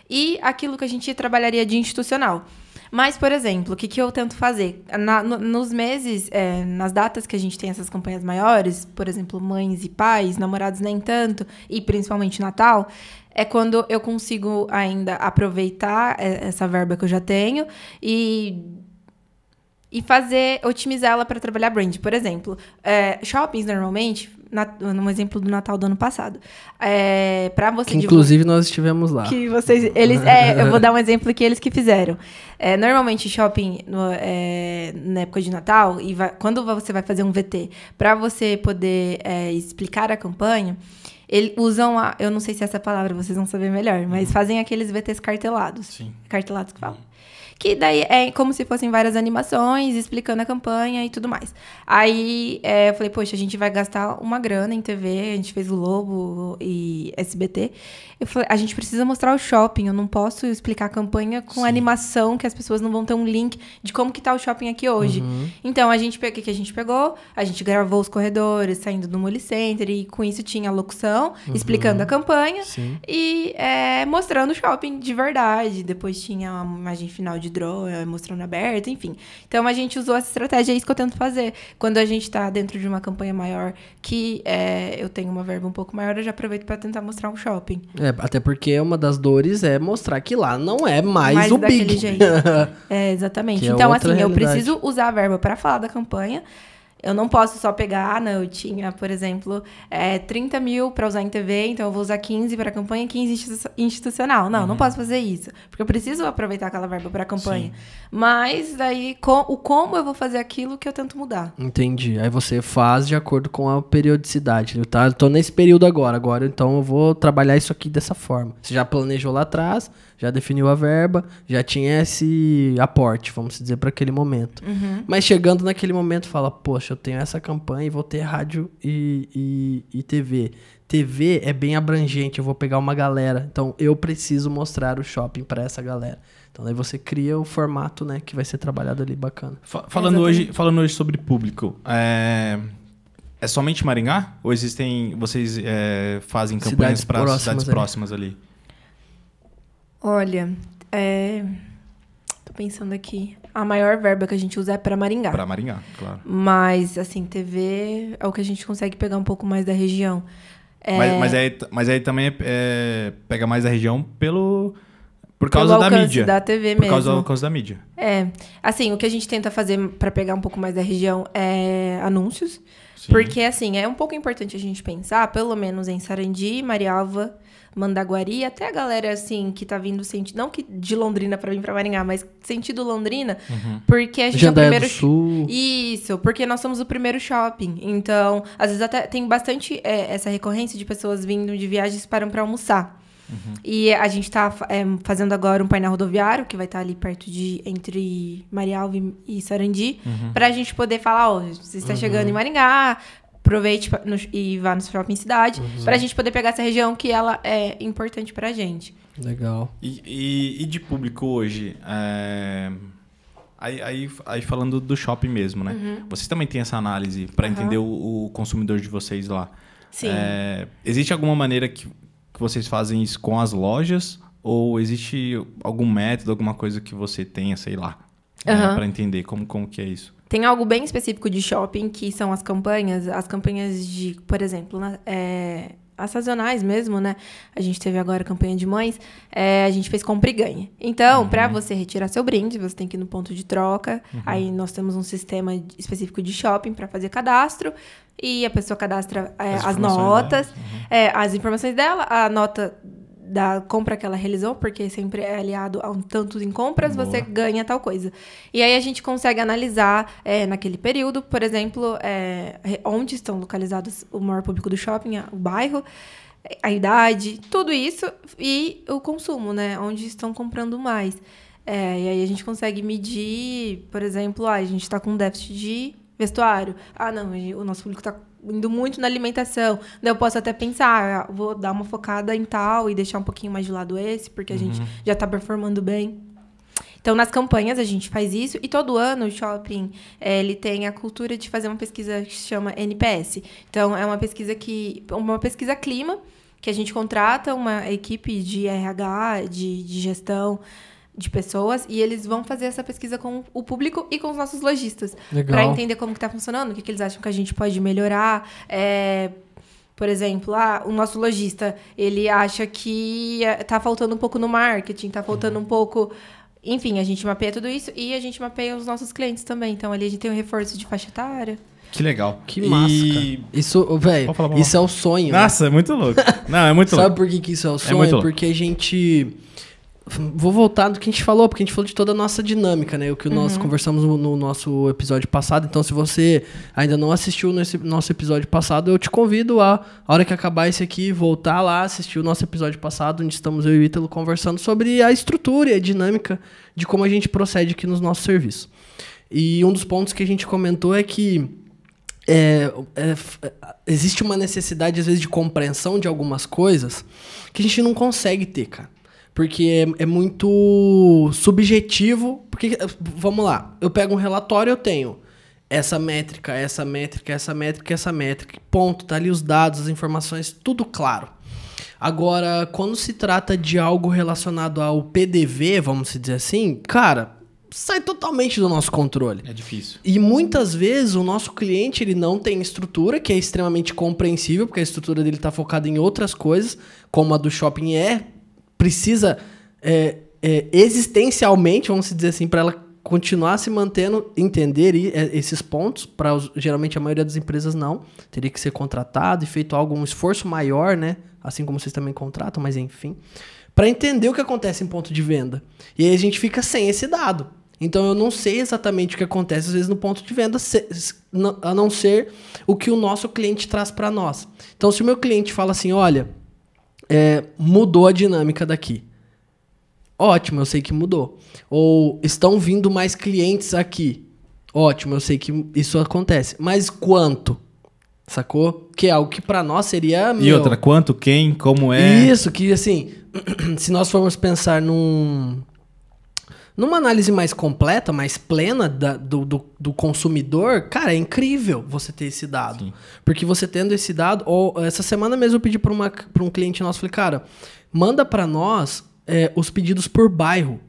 e aquilo que a gente trabalharia de institucional. Mas, por exemplo, o que, que eu tento fazer? Na, no, nos meses, é, nas datas que a gente tem essas campanhas maiores, por exemplo, mães e pais, namorados nem tanto, e principalmente Natal, é quando eu consigo ainda aproveitar é, essa verba que eu já tenho e e fazer otimizar ela para trabalhar brand. Por exemplo, é, shoppings normalmente, na, no exemplo do Natal do ano passado, é, para você que, inclusive
nós estivemos lá. Que
vocês, eles, é, eu vou dar um exemplo que eles que fizeram. É, normalmente shopping no, é, na época de Natal e vai, quando você vai fazer um VT, para você poder é, explicar a campanha. Eles usam a. Eu não sei se essa palavra vocês vão saber melhor, mas uhum. fazem aqueles VTs cartelados. Sim. Cartelados que falam. Uhum que daí é como se fossem várias animações explicando a campanha e tudo mais. Aí é, eu falei, poxa, a gente vai gastar uma grana em TV, a gente fez o Lobo e SBT. Eu falei, a gente precisa mostrar o shopping, eu não posso explicar a campanha com Sim. animação que as pessoas não vão ter um link de como que tá o shopping aqui hoje. Uhum. Então a gente, o que, que a gente pegou? A gente gravou os corredores saindo do Mole Center e com isso tinha a locução uhum. explicando a campanha Sim. e é, mostrando o shopping de verdade. Depois tinha uma imagem final de draw, é, mostrando aberto, enfim. Então a gente usou essa estratégia, é isso que eu tento fazer. Quando a gente está dentro de uma campanha maior, que é, eu tenho uma verba um pouco maior, eu já aproveito para tentar mostrar um shopping. É,
até porque uma das dores é mostrar que lá não é mais, mais o Big. Jeito.
é, exatamente. Que é então, é assim, realidade. eu preciso usar a verba para falar da campanha eu não posso só pegar, né? Eu tinha, por exemplo, é, 30 mil para usar em TV, então eu vou usar 15 para a campanha e 15 institucional. Não, uhum. não posso fazer isso. Porque eu preciso aproveitar aquela verba para a campanha. Sim. Mas daí, com, o como eu vou fazer aquilo que eu tento mudar.
Entendi. Aí você faz de acordo com a periodicidade. Eu né? tá, tô nesse período agora. Agora, então, eu vou trabalhar isso aqui dessa forma. Você já planejou lá atrás, já definiu a verba, já tinha esse aporte, vamos dizer, para aquele momento. Uhum. Mas chegando naquele momento, fala: Poxa, eu tenho essa campanha e vou ter rádio e, e, e TV. TV é bem abrangente, eu vou pegar uma galera. Então eu preciso mostrar o shopping para essa galera. Então aí você cria o formato, né, que vai ser trabalhado ali bacana. Fa falando, é hoje,
falando hoje sobre público, é, é somente Maringá? Ou existem. Vocês é, fazem campanhas para cidades próximas ali?
Olha, é... tô pensando aqui. A maior verba que a gente usa é para Maringá. Para Maringá, claro. Mas, assim, TV é o que a gente consegue pegar um pouco mais da região. É... Mas, mas,
aí, mas aí também é, é pega mais da região pelo. Por causa da mídia. da TV por mesmo. Causa, por causa da mídia.
É. Assim, o que a gente tenta fazer para pegar um pouco mais da região é anúncios. Sim. Porque, assim, é um pouco importante a gente pensar, pelo menos em Sarandi, Marialva Mandaguari, até a galera assim que tá vindo sentido, não que de Londrina para vir para Maringá, mas sentido Londrina, uhum. porque a gente Jandaia é o primeiro do Sul. Isso, porque nós somos o primeiro shopping. Então, às vezes até tem bastante é, essa recorrência de pessoas vindo de viagens param para almoçar. Uhum. E a gente está é, fazendo agora um painel rodoviário, que vai estar tá ali perto de. entre Marialva e Sarandi, uhum. para a gente poder falar: ó, oh, você está uhum. chegando em uhum. Maringá, aproveite no, e vá no shopping cidade, uhum. a gente poder pegar essa região que ela é importante para a gente.
Legal. E, e, e de público hoje? É... Aí, aí, aí, falando do shopping mesmo, né? Uhum. Vocês também têm essa análise para uhum. entender o, o, consumidor de vocês lá.
Sim. É...
Existe alguma maneira que, que vocês fazem isso com as lojas? Ou existe algum método, alguma coisa que você tenha, sei lá, uhum. Né, para entender como, como que é isso?
Tem algo bem específico de shopping que são as campanhas, as campanhas de, por exemplo, na, é, as sazonais mesmo, né? A gente teve agora a campanha de mães, é, a gente fez compra e ganha. Então, uhum. para você retirar seu brinde, você tem que ir no ponto de troca. Uhum. Aí nós temos um sistema específico de shopping para fazer cadastro. E a pessoa cadastra é, as, as notas, né? uhum. é, as informações dela, a nota da compra que ela realizou, porque sempre é aliado a um tanto em compras, Boa. você ganha tal coisa. E aí a gente consegue analisar é, naquele período, por exemplo, é, onde estão localizados o maior público do shopping, o bairro, a idade, tudo isso e o consumo, né? Onde estão comprando mais. É, e aí a gente consegue medir, por exemplo, ah, a gente está com um déficit de vestuário. Ah, não, o nosso público está indo muito na alimentação. Daí eu posso até pensar, ah, vou dar uma focada em tal e deixar um pouquinho mais de lado esse, porque a uhum. gente já está performando bem. Então, nas campanhas a gente faz isso e todo ano o shopping é, ele tem a cultura de fazer uma pesquisa que se chama NPS. Então, é uma pesquisa que uma pesquisa clima que a gente contrata uma equipe de RH, de, de gestão de pessoas e eles vão fazer essa pesquisa com o público e com os nossos lojistas para entender como que tá funcionando, o que, que eles acham que a gente pode melhorar. É, por exemplo, ah, o nosso lojista, ele acha que é, tá faltando um pouco no marketing, tá faltando um pouco enfim, a gente mapeia tudo isso e a gente mapeia os nossos clientes também. Então ali a gente tem um reforço de faixa etária.
Que legal. Que massa. E...
Isso, velho, isso é o sonho. Nossa, né? é muito louco.
Não, é muito Sabe louco. Sabe por que, que isso é, é o sonho?
É Porque a gente. Vou voltar do que a gente falou, porque a gente falou de toda a nossa dinâmica, né? O que uhum. nós conversamos no, nosso episódio passado. Então, se você ainda não assistiu nesse nosso episódio passado, eu te convido a, a hora que acabar esse aqui, voltar lá, assistir o nosso episódio passado, onde estamos eu e o Ítalo conversando sobre a estrutura e a dinâmica de como a gente procede aqui nos nossos serviços. E um dos pontos que a gente comentou é que é, é, existe uma necessidade, às vezes, de compreensão de algumas coisas que a gente não consegue ter, cara. Porque é, é, muito subjetivo. Porque, eh, vamos lá, eu pego um relatório, eu tenho essa métrica, essa métrica, essa métrica, essa métrica. Ponto, tá ali os dados, as informações, tudo claro. Agora, quando se trata de algo relacionado ao PDV, vamos dizer assim, cara, sai totalmente do nosso controle. É difícil. E muitas vezes o nosso cliente ele não tem estrutura, que é extremamente compreensível, porque a estrutura dele está focada em outras coisas, como a do shopping é, precisa é, é, existencialmente, vamos dizer assim, para ela continuar se mantendo, entender é, esses pontos, para geralmente a maioria das empresas não, teria que ser contratado e feito algum esforço maior, né? Assim como vocês também contratam, mas enfim, para entender o que acontece em ponto de venda. E aí a gente fica sem esse dado. Então eu não sei exatamente o que acontece às vezes no ponto de venda, a não ser o que o nosso cliente traz para nós. Então se o meu cliente fala assim, olha, é, mudou a dinâmica daqui. Ótimo, eu sei que mudou. Ou estão vindo mais clientes aqui. Ótimo, eu sei que isso acontece. Mas quanto? Sacou? Que é algo que para nós seria. E outra,
quanto, quem, como é.
Isso, que assim, se nós formos pensar num numa análise mais completa, mais plena da, do, do, do, consumidor, cara, é incrível você ter esse dado. Sim. Porque você tendo esse dado, ou essa semana mesmo eu pedi para um cliente nosso, falei, cara, manda para nós é, os pedidos por bairro.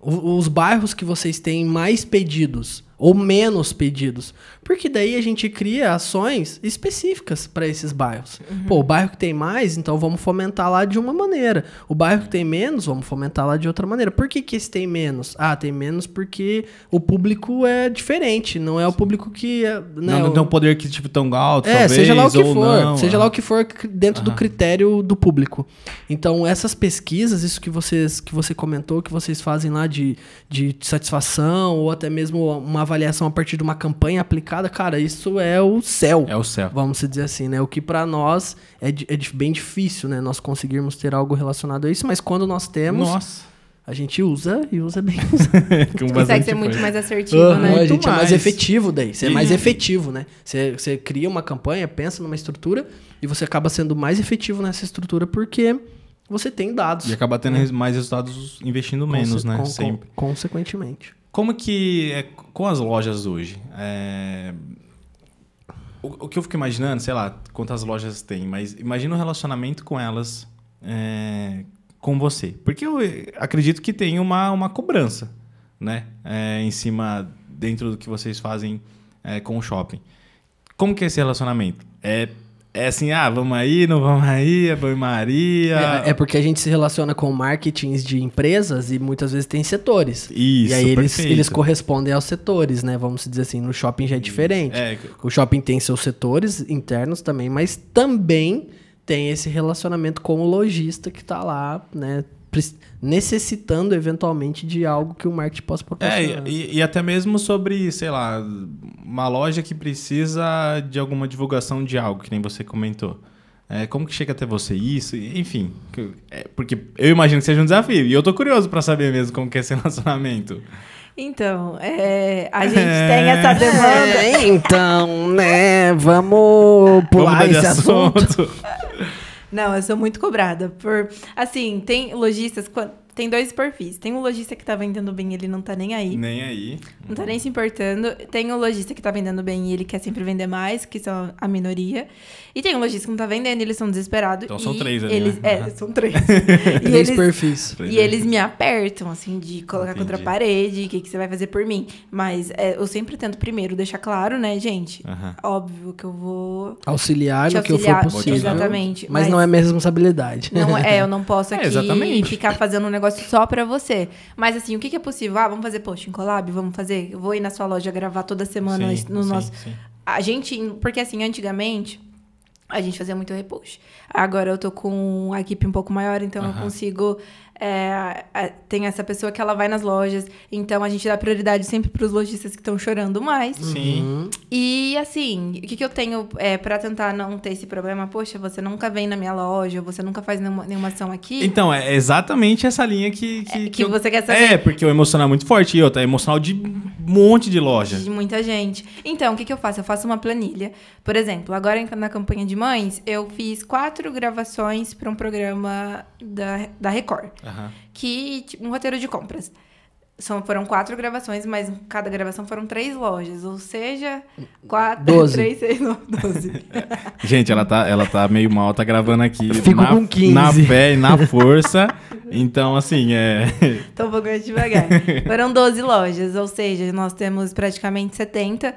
os bairros que vocês têm mais pedidos ou menos pedidos. Porque daí a gente cria ações específicas para esses bairros. Uhum. Pô, o bairro que tem mais, então vamos fomentar lá de uma maneira. O bairro que tem menos, vamos fomentar lá de outra maneira. Por que, que esse tem menos? Ah, tem menos porque o público é diferente, não é o público que. É, né, não, não tem um
poder que, tipo, tão alto. É, talvez, seja lá o que for. Não, é. seja lá
o que for dentro do critério do público. Então, essas pesquisas, isso que vocês que você comentou, que vocês fazem lá de, de satisfação, ou até mesmo uma avaliação a partir de uma campanha aplicada, cara, isso é o
céu. É o céu.
Vamos dizer assim, né? O que para nós é, é, bem difícil, né? Nós conseguirmos ter algo relacionado a isso, mas quando nós temos. Nossa. A gente usa e usa bem. consegue ser muito mais assertivo, uhum, né? A gente mais. é mais efetivo daí. Você é e... é mais efetivo, né? Você, você cria uma campanha, pensa numa estrutura e você acaba sendo mais efetivo nessa estrutura porque você tem
dados. E acaba tendo né? mais resultados investindo menos, Conse né? Con Sempre.
Con consequentemente.
Como que é com as lojas hoje? É, o, o, que eu fico imaginando, sei lá, quantas lojas tem, mas imagina o um relacionamento com elas, é, com você. Porque eu acredito que tem uma, uma cobrança, né? É, em cima, dentro do que vocês fazem é, com o shopping. Como que é esse relacionamento? É é assim, ah, vamos aí, não vamos aí, vamos é Maria. É, é, porque a gente se
relaciona com marketings de empresas e muitas vezes tem setores. Isso. E aí eles, eles correspondem aos setores, né? Vamos dizer assim, no shopping já é diferente. É. O shopping tem seus setores internos também, mas também tem esse relacionamento com o lojista que está lá, né? necessitando eventualmente de algo que o marketing possa proporcionar. É,
e, e, até mesmo sobre, sei lá, uma loja que precisa de alguma divulgação de algo, que nem você comentou. É, como que chega até você isso? Enfim, é, porque eu imagino que seja um desafio. E eu tô curioso para saber mesmo como que é esse relacionamento.
Então, é, a gente é... tem essa demanda. É, então,
né? Vamos
pular vamos esse assunto. assunto.
Não, eu sou muito cobrada. Por, assim, tem lojistas. Tem dois perfis. Tem um lojista que tá vendendo bem, ele não tá nem aí. Nem aí não tá, tá nem se importando. Tem o lojista que tá vendendo bem e ele quer sempre vender mais, que são a minoria. E tem o lojista que não tá vendendo e eles são desesperados. Então são três ali, eles, né? É, são três. e três eles, perfis. E eles me apertam, assim, de colocar Entendi. contra a parede, o que, que você vai fazer por mim. Mas é, eu sempre tento primeiro deixar claro, né, gente? Óbvio que eu vou... Auxiliar o que eu for possível. Exatamente. Mas, mas, não é
minha responsabilidade. Não, é, eu não posso é, aqui
é, ficar fazendo um negócio só pra você. Mas assim, o que, que é possível? Ah, vamos fazer post em collab? Vamos fazer eu vou ir na sua loja gravar toda semana sim, no sim, nosso. Sim. A gente, porque assim, antigamente a gente fazia muito repost. Agora eu tô com a equipe um pouco maior, então eu consigo é, é, tem essa pessoa que ela vai nas lojas, então a gente dá prioridade sempre para os lojistas que estão chorando mais. Uhum. Sim. E assim, o que, que eu tenho é, para tentar não ter esse problema? Poxa, você nunca vem na minha loja, você nunca faz nenhuma, nenhuma ação aqui. Então,
é exatamente essa linha que. É, que,
é, que, que eu... você quer saber. É, porque
o emocional é muito forte e outra, é emocional de um monte de loja. De
muita gente. Então, o que, que eu faço? Eu faço uma planilha. Por exemplo, agora na campanha de mães, eu fiz quatro gravações para um programa da, da Record. Ah. Uhum. Que, tipo, um roteiro de compras. São, foram quatro gravações, mas cada gravação foram três lojas. Ou seja, quatro, doze. três, seis, nove, doze. É.
Gente, ela tá, ela tá meio mal, tá gravando aqui. na, com 15. Na fé e na força. então, assim, é...
Tô um pouco devagar. Foram 12 lojas, ou seja, nós temos praticamente 70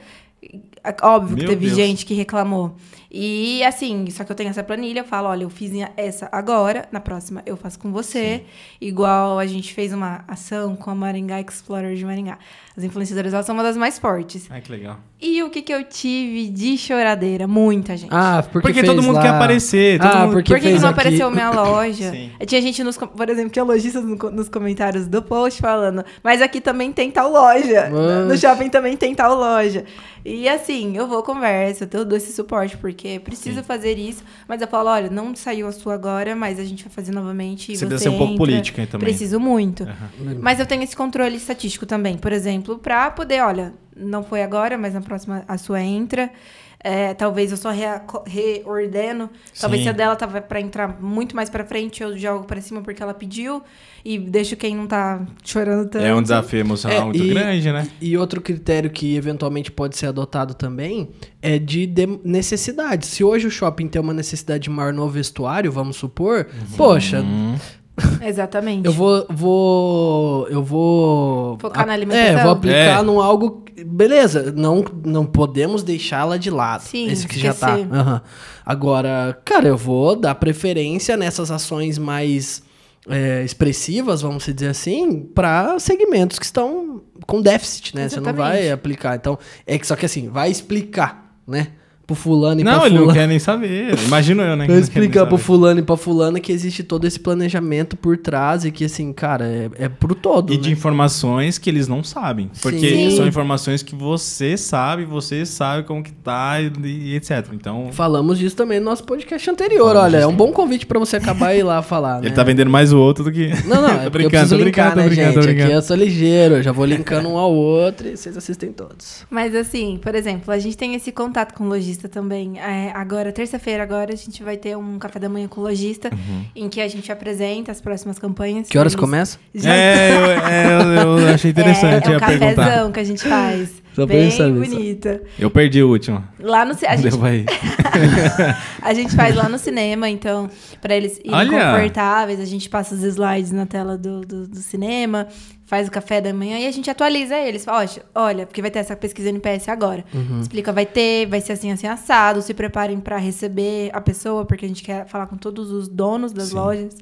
é óbvio que teve Deus. gente que reclamou. E assim, só que eu tenho essa planilha, eu falo, olha, eu fiz essa agora, na próxima eu faço com você. Sim. Igual a gente fez uma ação com a Maringá Explorer de Maringá. As influenciadoras elas são uma das mais fortes. Ai, que legal. E o que, que eu tive de choradeira? Muita gente. Ah,
porque, porque todo mundo lá. quer aparecer. ah, mundo... porque Por que, que não aqui? apareceu minha
loja? Sim. Tinha gente, nos, por exemplo, tinha lojistas nos comentários do post falando, mas aqui também tem tal loja. Mas... No shopping também tem tal loja. E assim, sim, eu vou conversa, eu dou esse suporte, porque precisa sim. fazer isso. Mas eu falo, olha, não saiu a sua agora, mas a gente vai fazer novamente. Você, você deve ser um pouco política também. Preciso muito. Uhum. Mas eu tenho esse controle estatístico também, por exemplo, para poder, olha, não foi agora, mas na próxima a sua entra. É, talvez eu só reordeno. Re talvez se a dela tava para entrar muito mais para frente, eu jogo para cima porque ela pediu e deixo quem não tá chorando tanto. É um desafio emocional é, muito
e, grande, né?
E outro critério que eventualmente pode ser adotado também é de, de necessidade. Se hoje o shopping tem uma necessidade maior no vestuário, vamos supor, uhum. poxa, uhum.
Exatamente. eu
vou, vou. Eu vou. Focar na alimentação. É, vou aplicar é. num algo. Beleza, não, não podemos deixá-la de lado. Sim, Esse que esqueci. já tá. Uhum. Agora, cara, eu vou dar preferência nessas ações mais é, expressivas, vamos dizer assim, para segmentos que estão com déficit, né? Exatamente. Você não vai aplicar. Então, é que só que assim, vai explicar, né? pro fulano e não, pra Não, ele não quer nem
saber. Imagino eu, né? Então não explicar pro
fulano e pra fulana que existe todo esse planejamento por trás e que, assim, cara, é, é pro todo. E né? de informações que eles não sabem. Porque Sim. são
informações que você sabe, você sabe como que tá e, e etc. Então...
Falamos disso também no nosso podcast anterior, Falamos olha. É um bom convite para você acabar e ir lá falar, né? Ele
tá vendendo mais o outro do que... Não,
não, é tô brincando, eu linkar, né, brincando, gente? Brincando. Aqui
eu sou ligeiro, eu já vou linkando um ao outro e vocês assistem todos.
Mas, assim, por exemplo, a gente tem esse contato com logística logista também. É, agora, terça-feira, agora a gente vai ter um café da manhã com o logista, uhum. em que a gente apresenta as próximas campanhas. Que horas começa? Já... É, tá. eu, é, eu, achei é, interessante. É, é um cafezão perguntar. que a gente faz. Só bem saber, bonita.
Só. Eu perdi o último. Lá no a gente...
a gente faz lá no cinema, então, para eles irem Olha. confortáveis, a gente passa os slides na tela do, do, do cinema, faz o café da manhã e a gente atualiza eles. Fala, olha, porque vai ter essa pesquisa NPS agora. Uhum. Explica, vai ter, vai ser assim, assim, assado. Se preparem para receber a pessoa, porque a gente quer falar com todos os donos das Sim. lojas,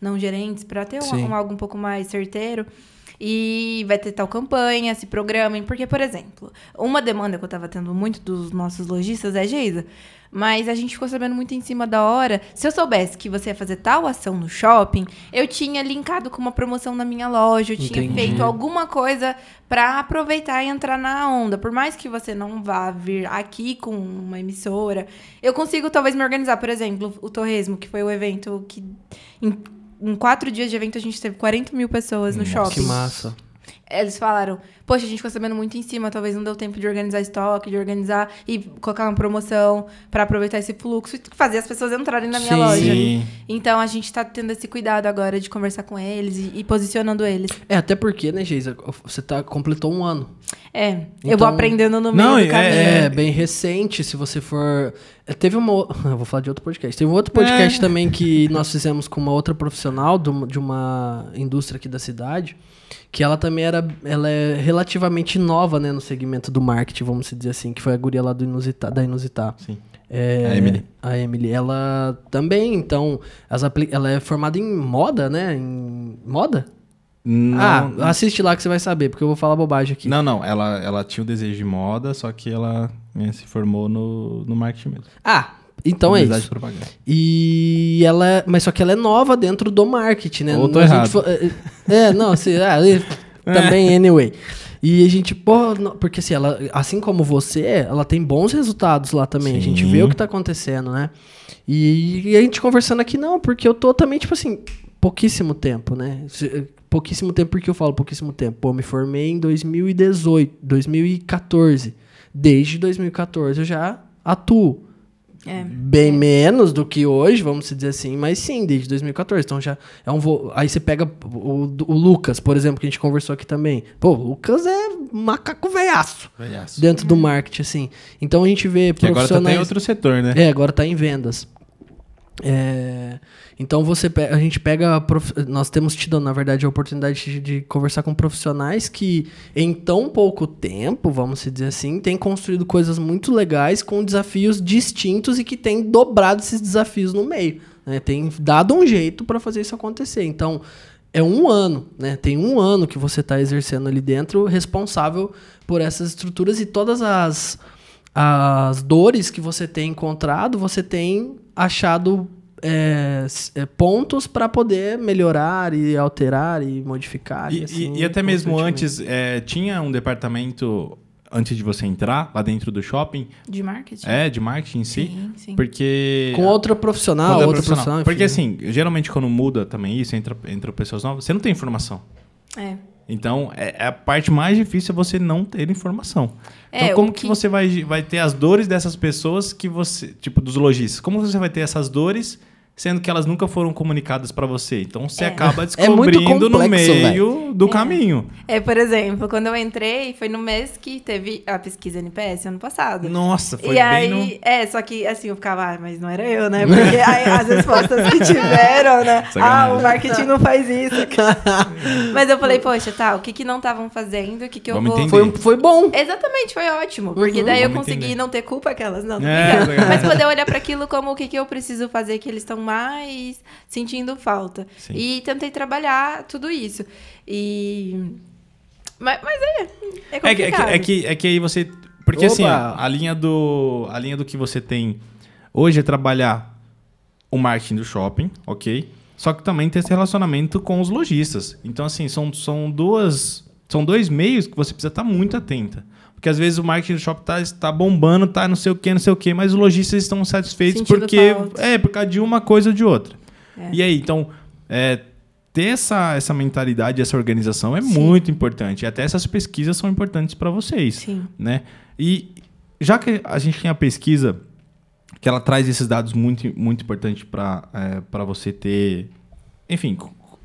não gerentes, para ter um, um, algo um pouco mais certeiro. E vai ter tal campanha, se programem. Porque, por exemplo, uma demanda que eu tava tendo muito dos nossos lojistas é, Geisa, mas a gente ficou sabendo muito em cima da hora. Se eu soubesse que você ia fazer tal ação no shopping, eu tinha linkado com uma promoção na minha loja, eu tinha Entendi. feito alguma coisa para aproveitar e entrar na onda. Por mais que você não vá vir aqui com uma emissora, eu consigo talvez me organizar. Por exemplo, o Torresmo, que foi o evento que em quatro dias de evento, a gente teve 40 mil pessoas no Nossa, shopping. Que massa. Eles falaram, poxa, a gente ficou sabendo muito em cima, talvez não deu tempo de organizar estoque, de organizar e colocar uma promoção para aproveitar esse fluxo e fazer as pessoas entrarem na minha Sim. loja. Sim. Então a gente tá tendo esse cuidado agora de conversar com eles e, e posicionando eles.
É, até porque, né, Geisa, você tá, completou um ano.
É, então, eu vou então, aprendendo no meio não, do é, caminho. É, é,
bem recente, se você for... É, teve uma... Eu vou falar de outro podcast. Teve um outro podcast é. também que nós fizemos com uma outra profissional de uma indústria aqui da cidade, que ela também era... Ela é relativamente nova, né, no segmento do marketing, vamos dizer assim, que foi a guria lá do da Inusitá. Sim. É, a Emily. A Emily, ela também, então, as ela é formada em moda, né? Em moda?
Não, ah, assiste lá que você vai saber, porque eu vou falar bobagem aqui. Não, não, ela, ela tinha o desejo de moda, só que ela né, se formou no, no marketing mesmo. Ah, então é isso. Propaganda. E ela, é, mas só que ela é nova dentro do marketing,
né? Ou tô errado. Gente, é, é, é, não, assim, ah, também anyway. E a gente, pô, porque assim, ela, assim como você, ela tem bons resultados lá também. Sim. A gente vê o que tá acontecendo, né? E, e, a gente conversando aqui, não, porque eu tô também, tipo assim, pouquíssimo tempo, né? pouquíssimo tempo, porque eu falo pouquíssimo tempo? Pô, eu me formei em 2018, 2014. Desde 2014 eu já atuo. É, Bem é. menos do que hoje, vamos dizer assim, mas sim, desde 2014. Então já é um vo... Aí você pega o, o, Lucas, por exemplo, que a gente conversou aqui também. Pô, o Lucas é macaco velhaço dentro do marketing, assim. Então a gente vê que profissionais... agora tá em outro setor, né? É, agora tá em vendas. É, então você a gente pega nós temos tido na verdade a oportunidade de, de, conversar com profissionais que em tão pouco tempo vamos dizer assim têm construído coisas muito legais com desafios distintos e que têm dobrado esses desafios no meio né? tem dado um jeito para fazer isso acontecer então é um ano, né? Tem um ano que você está exercendo ali dentro, responsável por essas estruturas e todas as, as dores que você tem encontrado, você tem achado é, é, pontos para poder melhorar e alterar e modificar. E, e, assim, e até mesmo antes,
é, tinha um departamento antes de você entrar lá dentro do shopping. De marketing? É, de marketing em si. Sim, sim. Porque. Com outro profissional, com outro profissional. profissional porque né? assim, geralmente quando muda também isso, entra, entra pessoas novas, você não tem informação. É. Então, é, é, a parte mais difícil é você não ter informação. É, então, como que... que... você vai, vai ter as dores dessas pessoas que você. Tipo, dos lojistas? Como você vai ter essas dores sendo que elas nunca foram comunicadas para você. Então você é. acaba é descobrindo é complexo, no meio véio. do é. caminho.
É, por exemplo, quando eu entrei, foi no mês que teve a pesquisa NPS ano passado. Nossa, foi e bem aí, no... É, só que assim, eu ficava, ah, mas não era eu, né? Porque aí, as respostas que tiveram, né? Sacanagem. Ah, o marketing não faz isso. mas eu falei, poxa, tá, o que que não estavam fazendo? O que que eu Vamos vou... Foi, foi, bom. Exatamente, foi ótimo. Porque uhum, daí eu consegui não ter culpa aquelas, não. não é, é mas poder olhar para aquilo como o que que eu preciso fazer que eles estão mais sentindo falta. Sim. E tentei trabalhar tudo isso. E. Mas, mas é. É, é, que, é, que, é, que,
é que aí você. Porque assim, Opa. assim, a linha, do, a linha do que você tem hoje é trabalhar o marketing do shopping, ok? Só que também tem esse relacionamento com os lojistas. Então, assim, são, são duas. São dois meios que você precisa estar muito atenta. Porque às vezes o marketing do shopping tá, tá bombando, tá não sei o que, não sei o que, mas os lojistas estão satisfeitos Sentido porque é por causa de uma coisa ou de outra. É. E aí, então, é, ter essa, essa mentalidade, essa organização é Sim. muito importante. E até essas pesquisas são importantes para vocês. Sim. Né? E já que a gente tem a pesquisa, que ela traz esses dados muito, muito importantes para é, você ter, enfim,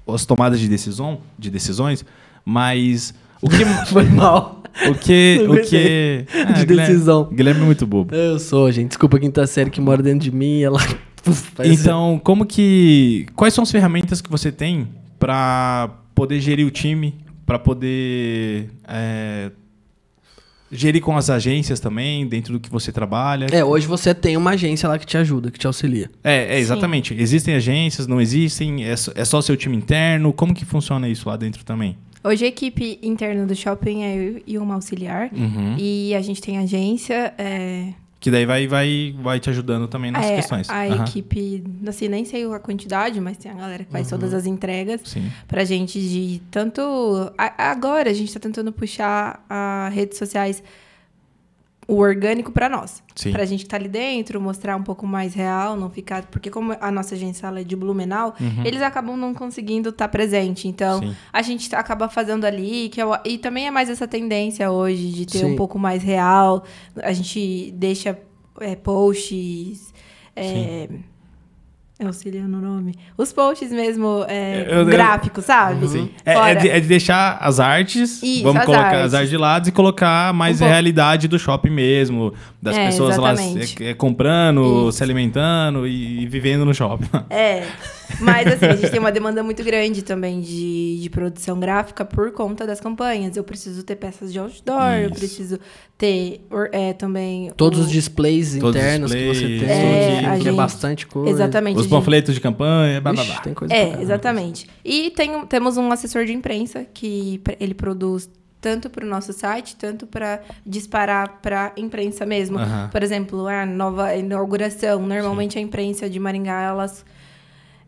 as tomadas de, decisão, de decisões, mas o que. Foi mal. O que. o que. Ah, de decisão. Guilherme é muito bobo. Eu sou, gente. Desculpa quem tá sério que mora dentro de mim. Ela. então, como que. Quais são as ferramentas que você tem para poder gerir o time? para poder. É, gerir com as agências também, dentro do que você trabalha. É, hoje
você tem uma agência lá que
te ajuda, que te auxilia. É, é exatamente. Sim. Existem agências, não existem? É, é só seu time interno? Como que funciona isso lá dentro também?
Hoje a equipe interna do shopping é eu e uma auxiliar. Uhum. E a gente tem agência. É...
Que daí vai, vai, vai te ajudando também nas é, questões. A uhum.
equipe, assim, nem sei a quantidade, mas tem a galera que faz uhum. todas as entregas Sim. pra gente de tanto. A, agora a gente tá tentando puxar as redes sociais o orgânico para nós. Para a gente estar tá ali dentro, mostrar um pouco mais real, não ficar. Porque, como a nossa agência é de Blumenau, uhum. eles acabam não conseguindo estar tá presente. Então, Sim. a gente tá, acaba fazendo ali. Que é E também é mais essa tendência hoje de ter Sim. um pouco mais real. A gente deixa é, posts. É, é auxiliando o nome. Os posts mesmo, é, eu, eu, gráfico, sabe? Uhum. Sim. É, é, de, é,
de, deixar as artes, Isso, vamos as colocar artes. as artes de lado e colocar mais um a realidade do shopping mesmo, das é, pessoas exatamente. lá é, comprando, Isso. se alimentando e, e, vivendo no shopping.
É, mas assim, a gente tem uma demanda muito grande também de, de produção gráfica por conta das campanhas. Eu preciso ter peças de outdoor, Isso. eu preciso ter é, também... Todos um... os displays Todos
internos os displays, que você tem, é,
que, gente... é bastante coisa. Exatamente os panfletos de campanha, blá, blá, blá. Tem coisa é,
exatamente. E tem, temos um assessor de imprensa que ele produz tanto para o nosso site, tanto para disparar para imprensa mesmo. Por exemplo, a nova inauguração. Normalmente Sim. a imprensa de Maringá, elas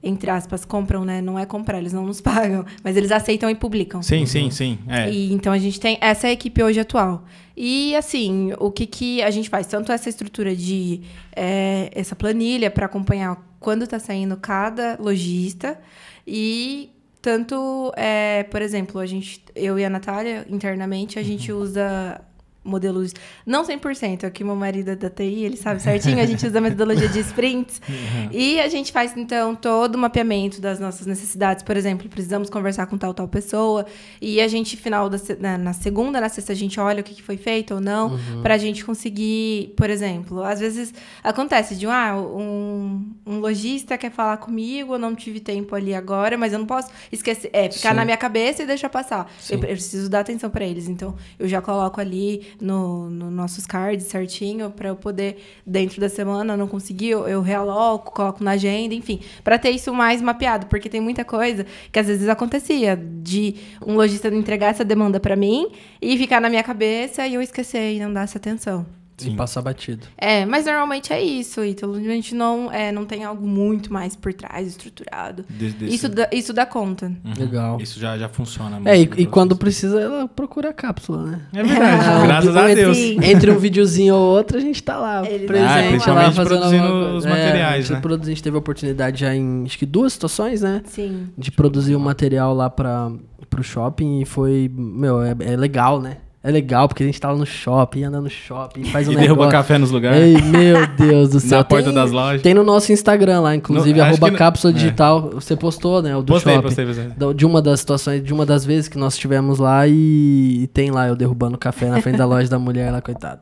entre aspas, compram, né? Não é comprar, eles não nos pagam, mas eles aceitam e publicam. Sim, uhum. sim, sim. É. E, então a gente tem essa é a equipe hoje atual. E assim, o que, que a gente faz? Tanto essa estrutura de é, essa planilha para acompanhar quando está saindo cada lojista e tanto, é, por exemplo, a gente, eu e a Natália, internamente, a gente uhum. usa modelos, não 100%, aqui é meu marido é da TI, ele sabe certinho, a gente usa a metodologia de sprints. Uhum. E a gente faz, então, todo o mapeamento das nossas necessidades. Por exemplo, precisamos conversar com tal, tal pessoa. E a gente, final da, na, né, na segunda, na sexta, a gente olha o que, que foi feito ou não, uhum. para a gente conseguir, por exemplo, às vezes acontece de ah, um, um lojista quer falar comigo, eu não tive tempo ali agora, mas eu não posso esquecer, é, ficar Sim. na minha cabeça e deixar passar. Eu, eu preciso dar atenção para eles. Então, eu já coloco ali no, no nossos cards certinho para eu poder dentro da semana não conseguir, eu, eu realoco, coloco na agenda, enfim, para ter isso mais mapeado, porque tem muita coisa que às vezes acontecia de um lojista entregar essa demanda para mim e ficar na minha cabeça e eu esquecer e não dar essa atenção.
Sim. e passar batido.
É, mas normalmente é isso, Ítalo. A gente não, é, não tem algo muito mais por trás, estruturado. De, isso, dá, isso dá conta.
Uhum. Legal. Isso já, já funciona. É, e, e
quando precisa, ela procura a cápsula, né? É verdade, ah, graças a Deus. Entre um videozinho ou outro, a gente tá lá, Ele presente, tá ah, lá fazendo os materiais, é, né? Produzir, a gente teve a oportunidade já em, acho que duas situações, né? Sim. De produzir o um material lá para pro shopping e foi, meu, é, é legal, né? É legal, porque a gente tava tá no shopping, anda no shopping, faz um e negócio. derruba café nos lugares. Ei, meu Deus do céu. Na porta tem, das lojas. Tem no nosso Instagram lá, inclusive, no, arroba cápsula não, é. digital. É. Você postou, né? O do postei, shopping. Postei, postei. De uma das situações, de uma das vezes que nós estivemos lá e, e, tem lá eu derrubando café na frente da loja da mulher lá, coitado.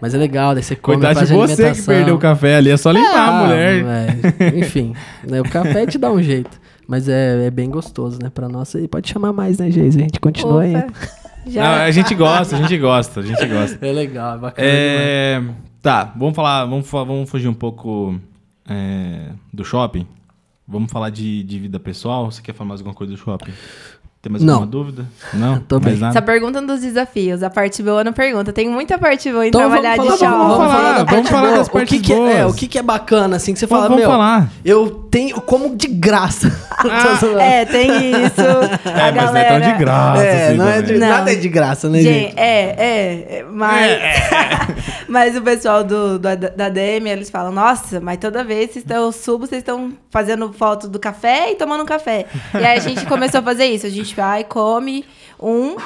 Mas é legal, daí você come, Coitado faz de você alimentação. que perdeu o café ali, é só limpar a ah, mulher. É, enfim,
né, o café te
dá um jeito. Mas é, é bem gostoso, né, pra nós. E pode chamar mais, né, Geis? A gente continua Opa. aí. Já. Não, é. a gente
gosta, a gente gosta, a gente gosta. É legal, é bacana. É... Tá, vamos falar, vamos, vamos fugir um pouco é, do shopping. Vamos falar de, de vida pessoal. Você quer falar mais alguma coisa do shopping? Tem mais não.
alguma dúvida? Não? Tô bem.
Nada?
Só dos desafios. A parte boa não pergunta. Tem muita parte boa em então, trabalhar vamos falar, de show. Vamos, vamos falar,
vamos falar das partes o que, que boas. É, é, o que, que é bacana, assim, que você fala, vamos, vamos meu, falar. eu tenho como de graça. Ah. é, tem isso. É, mas galera... não é tão de graça. É, assim, não é de, não. Nada é de graça, né, gente? gente?
É, é, é, mas... É. é. mas o pessoal do, do, da DM, eles falam, nossa, mas toda vez que eu subo, vocês estão fazendo foto do café e tomando um café. E aí a gente começou a fazer isso. A gente gente tipo, vai, come um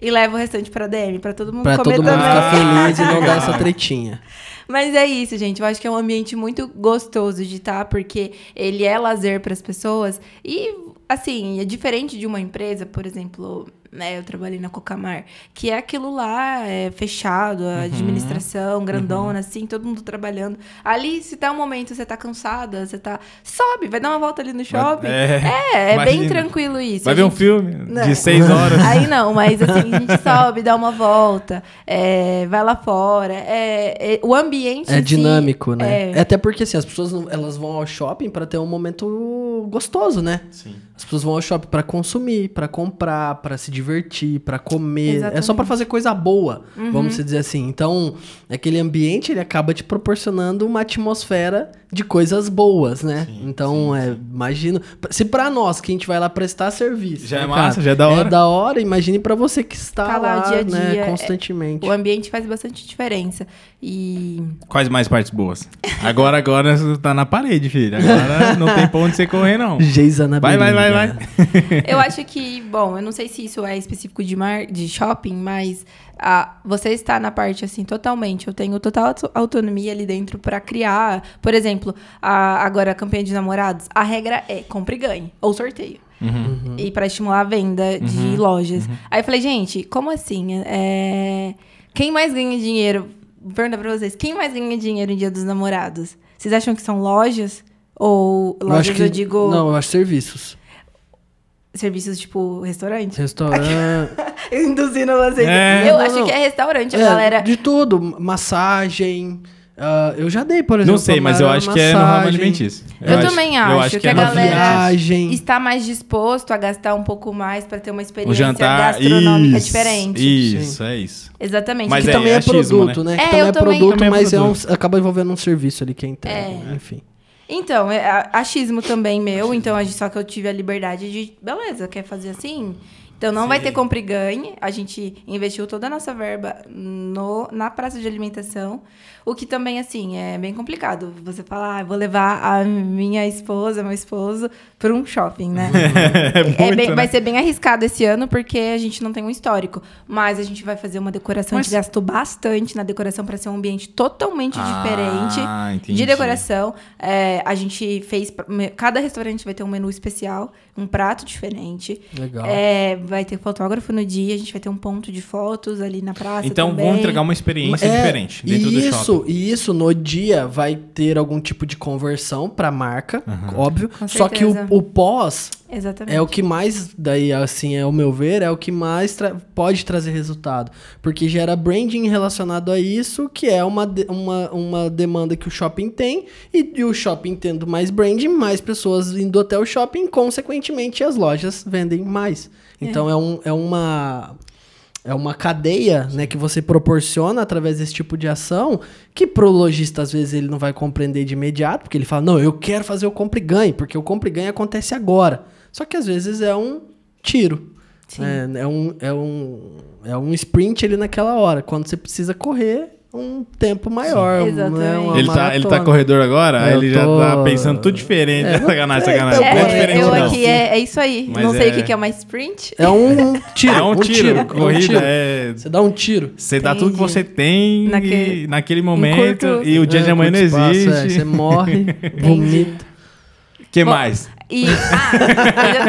e leva o restante pra DM, pra todo mundo pra comer todo também. mundo ficar feliz e não dar essa tretinha. Mas é isso, gente. Eu acho que é um ambiente muito gostoso de estar, tá, porque ele é lazer para as pessoas. E, assim, é diferente de uma empresa, por exemplo, né? Eu trabalhei na Cocamar, que é aquilo lá, é fechado, a uhum. administração grandona, uhum. assim, todo mundo trabalhando. Ali, se tá um momento, você tá cansada, você tá. Sobe, vai dar uma volta ali no shopping. É, é, é bem tranquilo isso. Vai gente... ver um filme não. de seis horas. Aí não, mas assim, a gente sobe, dá uma volta, é, vai lá fora. É, é o ambiente. É dinâmico, si, né? É. é... Até
porque assim, as pessoas elas vão ao shopping para ter um momento gostoso, né? Sim. As pessoas vão ao shopping para consumir, para comprar, para se divertir, para comer. Exatamente. É só para fazer coisa boa, uhum. vamos dizer assim. Então, aquele ambiente ele acaba te proporcionando uma atmosfera de coisas boas, né? Sim, então, sim, é, sim. imagino, se para nós que a gente vai lá prestar serviço, já é né, é massa, cara? já é da é hora. É da hora, imagine para você que está tá lá, lá dia né, é, constantemente.
É, o ambiente faz bastante diferença. E...
Quais mais partes boas? Agora, agora você tá na parede, filho. Agora não tem pra onde você correr, não. Geisa na Vai, vai, vai, vai.
eu acho que, bom, eu não sei se isso é específico de, mar... de shopping, mas a ah, você está na parte assim totalmente. Eu tenho total autonomia ali dentro para criar. Por exemplo, a, agora a campanha de namorados, a regra é compre e ganhe, ou sorteio. Uhum. uhum. E para estimular a venda de uhum. lojas. Uhum. Aí eu falei, gente, como assim? É quem mais ganha dinheiro pergunta pra vocês: quem mais ganha dinheiro em Dia dos Namorados? Vocês acham que são lojas? Ou lojas eu, que, eu digo. Não,
eu acho serviços.
Serviços tipo restaurante? Restaurante. Induzindo vocês. É, eu não, acho não. que é restaurante, é, galera. De
tudo. Massagem. Uh, eu já dei, por exemplo. Não sei, mas eu acho que é normalmente alimentício.
Eu, eu também acho, eu acho que, que é a galera viagem.
está mais disposto a gastar um pouco mais para ter uma experiência o jantar, gastronômica isso, diferente. Isso, Sim. é isso. Exatamente. Mas que é, também é, né? produto, né? né? É, que também é também, produto, é mas é um,
acaba envolvendo um serviço ali que é interno. É. Enfim.
Então, é, achismo também meu, achismo. então só que eu tive a liberdade de, beleza, quer fazer assim? Então não Sim. vai ter compra e ganhe. A gente investiu toda a nossa verba no, na praça de alimentação. O que também, assim, é bem complicado. Você falar, ah, vou levar a minha esposa, meu esposo, para um shopping, né? é, muito, é bem, né? Vai ser bem arriscado esse ano, porque a gente não tem um histórico. Mas a gente vai fazer uma decoração. Mas... A gente gastou bastante na decoração para ser um ambiente totalmente ah, diferente entendi. de decoração. É, a gente fez. Cada restaurante vai ter um menu especial, um prato diferente. Legal. É, vai ter fotógrafo no dia, a gente vai ter um ponto de fotos ali na praça. Então também. vão entregar uma experiência
é, diferente dentro isso, do
shopping. E isso no dia vai ter algum tipo de conversão para a marca, uhum. óbvio. Só que o, o pós Exatamente. É o que mais, daí, assim, é o meu ver, é o que mais tra pode trazer resultado. Porque gera branding relacionado a isso, que é uma, de uma, uma demanda que o shopping tem, e, e, o shopping tendo mais branding, mais pessoas indo até o shopping, consequentemente as lojas vendem mais. É. Então é, é um, é uma é uma cadeia né, que você proporciona através desse tipo de ação, que pro lojista, às vezes, ele não vai compreender de imediato, porque ele fala, não, eu quero fazer o compra e ganho, porque o compra e ganho acontece agora. Só que, às vezes, é um tiro. É, é, um, é, um, é um sprint ali naquela hora. Quando você precisa correr,
um tempo maior. Né? Exatamente. Né? Uma ele, maratona. tá, ele tá corredor
agora, aí ele tô... já tá pensando tudo diferente. É, sacanagem, sacanagem. É, é, diferente, eu aqui é,
é isso aí. Mas não sei o é- que, é mais sprint. É um
tiro. É um tiro. Um tiro corrida um tiro. é. Você dá um tiro. Você Entendi. dá tudo que você tem naquele, naquele momento curto... e o dia é, de amanhã não é, existe. Espaço, você morre, vomita. que Bom, mais?
E. Ah,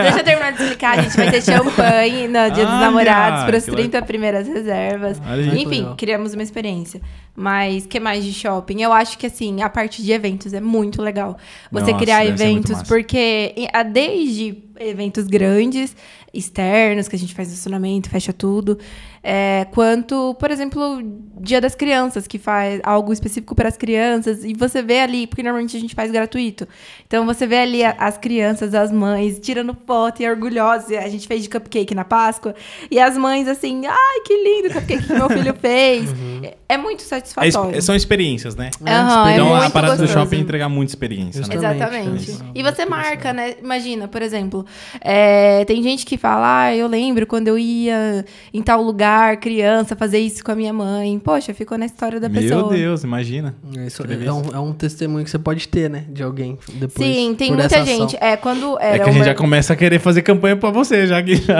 deixa eu terminar de explicar. A gente vai ter champanhe no Dia dos Namorados para as que 30 primeiras reservas. Enfim, criamos uma experiência. Mas que mais de shopping? Eu acho que assim, a parte de eventos é muito legal. Você Nossa, criar eventos, porque desde eventos grandes, externos, que a gente faz estacionamento, fecha tudo, é, quanto, por exemplo, Dia das Crianças, que faz algo específico para as crianças, e você vê ali, porque normalmente a gente faz gratuito. Então você vê ali a, as crianças, as mães, tirando foto e orgulhosas. A gente fez de cupcake na Páscoa, e as mães assim, ai, que lindo o cupcake que meu filho fez. Uhum. É, é muito satisfatório é satisfatório. É, são experiências, né? Uhum, então é a parada gostoso. do shopping entrega
muita experiência. Né? Exatamente.
E você marca, né? Imagina, por exemplo, é, tem gente que fala, ah, eu lembro quando eu ia em tal lugar, criança, fazer isso com a minha mãe. Poxa, ficou na história da pessoa. Meu Deus,
imagina. Isso, é, um, é um testemunho que você pode ter, né?
De alguém depois. Sim, tem muita gente.
Ação. É, quando é que a gente uma... já
começa a querer fazer campanha pra você, já que já.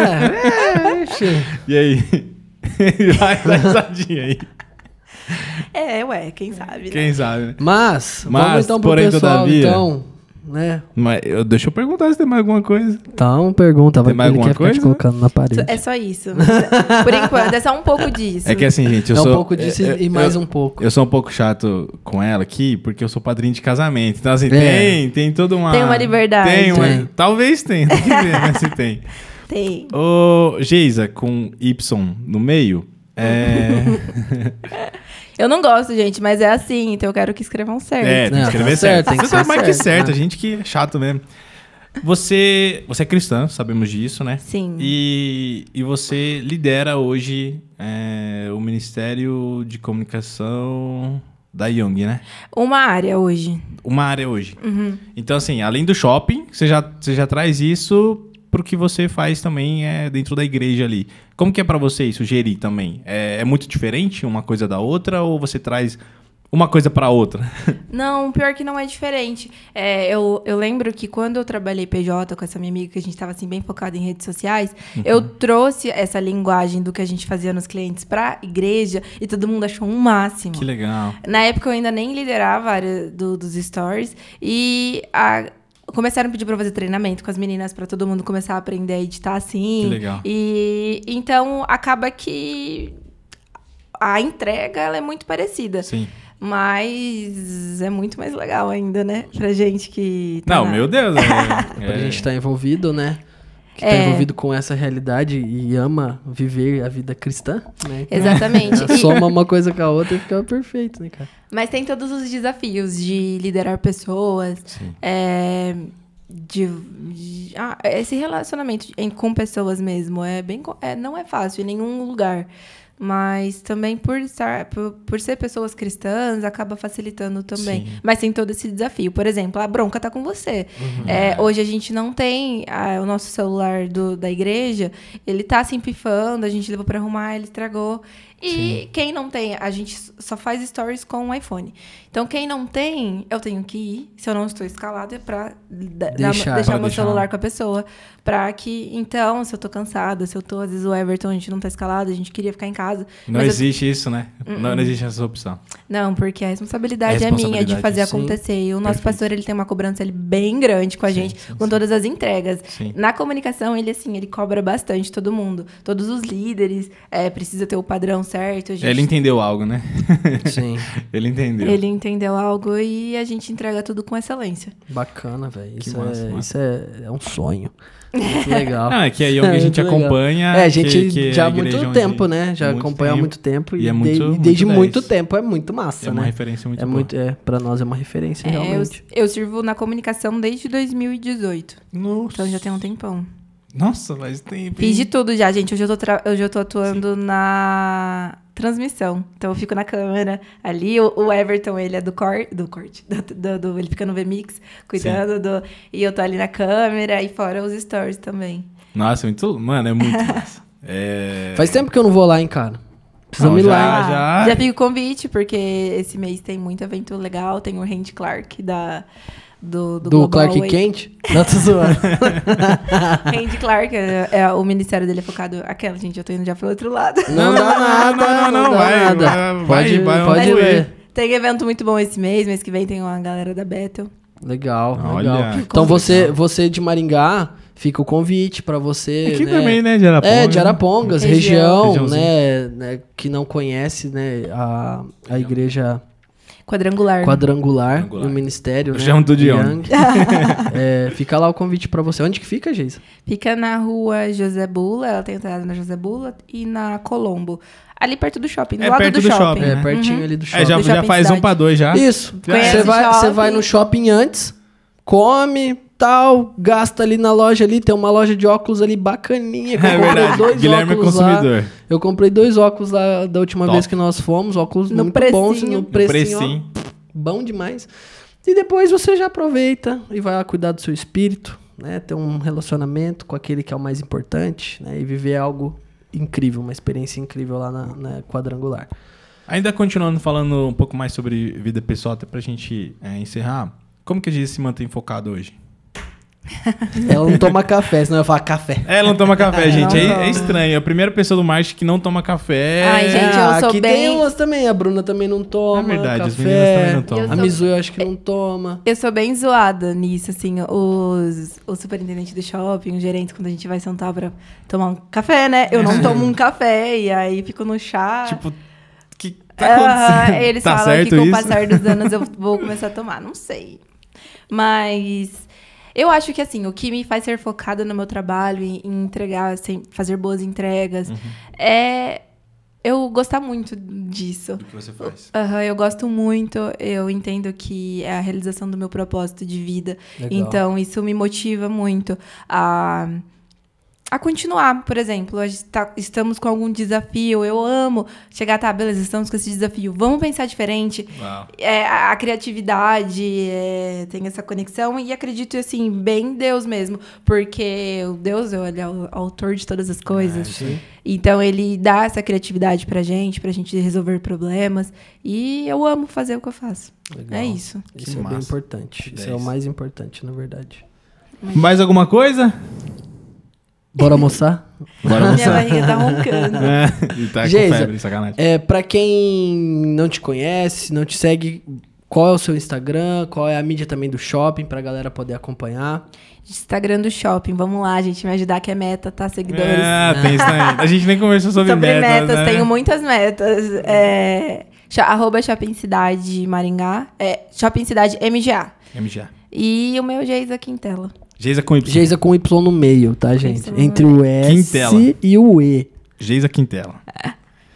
É, é,
e aí? Vai, vai, aí.
É, ué, quem sabe. Né? Quem sabe, né? Mas, Mas vamos então
pro porém, pessoal, todavia, então, né? Mas eu, deixa eu perguntar se tem mais alguma coisa. Então, pergunta. Vai tem mais alguma coisa? Te colocando na parede. É
só isso. Por enquanto, é só um pouco disso. É que assim, gente, eu é sou... um pouco disso é, é, e mais eu, um
pouco. Eu sou um pouco chato com ela aqui, porque eu sou padrinho de casamento. Então, assim, é. tem, tem toda uma... Tem uma liberdade. Tem, uma... tem. Talvez tenha, tem que ver, né, se tem. Tem. Ô, Geisa, com Y no meio, é...
Eu não gosto, gente, mas é assim, então eu quero que escrevam certo. É, tem que escrever tá certo. certo. Tem que Você tá mais que certo, né? a gente
que é chato mesmo. Você, você é cristã, sabemos disso, né? Sim. E, e você lidera hoje é, o Ministério de Comunicação da Young, né?
Uma área hoje.
Uma área hoje. Uhum. Então, assim, além do shopping, você já, você já traz isso para que você faz também é, dentro da igreja ali. Como que é para você isso, gerir também? É, é muito diferente uma coisa da outra ou você traz uma coisa para outra.
Não, pior que não é diferente. É, eu, eu lembro que quando eu trabalhei PJ com essa minha amiga, que a gente estava assim, bem focado em redes sociais, uhum. eu trouxe essa linguagem do que a gente fazia nos clientes para igreja e todo mundo achou um máximo. Que legal. Na época eu ainda nem liderava a área do, dos stories e a começaram a pedir pra fazer treinamento com as meninas para todo mundo começar a aprender a editar assim. Que legal. E então acaba que a entrega ela é muito parecida. Sim. Mas é muito mais legal ainda, né? Pra gente que. Tá Não, na... meu Deus. É... pra gente
estar tá envolvido, né? que está é. envolvido com essa realidade e ama viver a vida cristã, né? Exatamente. Soma uma coisa com a outra e fica perfeito, né, cara?
Mas tem todos os desafios de liderar pessoas, é, de, de ah, esse relacionamento com pessoas mesmo é bem é, não é fácil em nenhum lugar mas também por, estar, por, por, ser pessoas cristãs, acaba facilitando também. Sim. Mas tem todo esse desafio. Por exemplo, a bronca tá com você. Uhum. É, hoje a gente não tem a, o nosso celular do, da igreja, ele tá se empifando, a gente levou para arrumar, ele estragou. E Sim. quem não tem, a gente só faz stories com o um iPhone. Então, quem não tem, eu tenho que ir, se eu não estou escalada, é para deixar, deixar pra meu deixar. celular com a pessoa. Para que, então, se eu estou cansada, se eu estou às vezes o Everton, a gente não está escalado, a gente queria ficar em casa. Não existe eu...
isso, né? Uh -uh. Não, hum, hum. existe essa opção.
Não, porque a responsabilidade, a responsabilidade é minha de fazer sim. acontecer. E o nosso Perfeito. pastor, ele tem uma cobrança ele, bem grande com a sim, gente, com todas as entregas. Na comunicação, ele, assim, ele cobra bastante todo mundo. Todos os líderes, é, precisa ter o padrão certo. Gente... Ele entendeu
algo, né? Sim. ele entendeu. Ele
entendeu algo e a gente entrega tudo com excelência.
Bacana,
velho. Isso, massa, é, massa. isso é, é um sonho.
Muito legal. Não, é que aí é, a gente acompanha. É, a gente que, que já há muito é tempo, né? Já muito acompanha tempo, há muito tempo. E, e é muito, desde, muito desde muito tempo
é muito massa, né? É uma né? referência muito é boa. Muito, é, pra nós é uma referência, é, realmente.
Eu, eu sirvo na comunicação desde 2018. Nossa. Então já tem um tempão.
Nossa, mas tem. Fiz de
tudo já, gente. Hoje eu tô, tra... Hoje eu tô atuando Sim. na transmissão. Então eu fico na câmera ali. O, o Everton, ele é do, cor... do corte. Do, do, do... Ele fica no VMix, cuidando Sim. do. E eu tô ali na câmera e fora os stories também.
Nossa, muito. Mano, é muito. é... Faz tempo
que eu não vou lá, hein, cara. Precisamos ir lá. Já,
já. já fica o convite, porque esse mês tem muito evento legal. Tem o Randy Clark da do, do, do Clark Way. Kent? Não, tô zoando. Andy Clark, é, é, o ministério dele é focado. Aquela, gente, eu tô indo já pro outro lado. Não dá nada, não, não, não, não vai, nada. Vai, pode vai, pode ver. Tem evento muito bom esse mês, mês que vem tem uma galera da Battle.
Legal, Olha. legal. Então você, você de Maringá, fica o convite para você. Aqui né? também, né, de Arapongas. É, de Arapongas, região, região né, né, que não conhece né, a, a igreja Quadrangular. Né? Quadrangular, no Ministério. Eu né? chamo do Dion. é, fica lá o convite para você. Onde que fica, Geisa?
Fica na rua José Bula, ela tem entrada na José Bula e na Colombo. Ali perto do shopping, do é lado perto do, do shopping. shopping. É, né? pertinho uhum. ali do
shopping. É, já, do já faz cidade. um pra dois já. Isso. Você vai, vai no
shopping antes, come, tal, gasta ali na loja ali, tem uma loja de óculos ali bacaninha. Que é verdade. dois Guilherme é óculos é consumidor. Lá. Eu comprei dois óculos lá da última Top. vez que nós fomos, óculos no muito precinho. bons, no precinho. No precinho. Ó, bom demais. E depois você já aproveita e vai lá cuidar do seu espírito, né? Ter um relacionamento com aquele que é o mais importante, né? E viver algo incrível, uma experiência incrível lá na, na quadrangular.
Ainda continuando falando um pouco mais sobre vida pessoal, até pra gente é, encerrar, como que a gente se mantém focado hoje?
Ela não toma café, senão eu falo café. É, ela não toma café, gente. É, é,
estranho. É a primeira pessoa do Marte que não toma café. Ai, gente, eu ah, sou aqui
bem... tem umas também. A Bruna também não toma. É verdade, café. as
meninas também não tomam. Sou...
A Mizu
eu acho que não toma.
Eu sou bem zoada nisso, assim. Os, o superintendente do shopping, o gerente, quando a gente vai sentar pra tomar um café, né? Eu não é. tomo um café e aí fico no chá. Tipo, que tá acontecendo? Uh, eles tá falam que com o passar dos anos eu vou começar a tomar. Não sei. Mas... Eu acho que, assim, o que me faz ser focada no meu trabalho, e entregar, assim, fazer boas entregas, uhum. é eu gostar muito disso. Do que você faz. Uhum, eu gosto muito, eu entendo que é a realização do meu propósito de vida. Legal. Então, isso me motiva muito a a continuar, por exemplo, tá, estamos com algum desafio, eu amo chegar, tá, beleza, estamos com esse desafio, vamos pensar diferente. É, a, a, criatividade é, tem essa conexão e acredito, assim, bem Deus mesmo, porque o Deus, ele é o autor de todas as coisas. É, então, ele dá essa criatividade pra gente, pra gente resolver problemas e eu amo fazer o que eu faço. Legal. É isso. Isso é bem importante.
Isso é, isso é o mais importante, na verdade.
Mais alguma coisa?
Bora almoçar? Bora almoçar. Minha barriga tá roncando. É, tá Geisa, com febre, sacanagem. É, pra quem não te conhece, não te segue, qual é o seu Instagram? Qual é a mídia também do shopping pra galera poder acompanhar?
Instagram do shopping, vamos lá, gente, me ajudar que é meta, tá? Seguidores. É, tem isso também. A gente nem conversou sobre, sobre metas. metas, né? tenho muitas metas. É, arroba Shopping Cidade Maringá. É, shopping Cidade MGA. MGA. E o meu Geisa Quintela.
Geisa com Y. Geisa com Y no meio, tá, gente? Entre o S Quintela.
e o E. Geisa Quintela.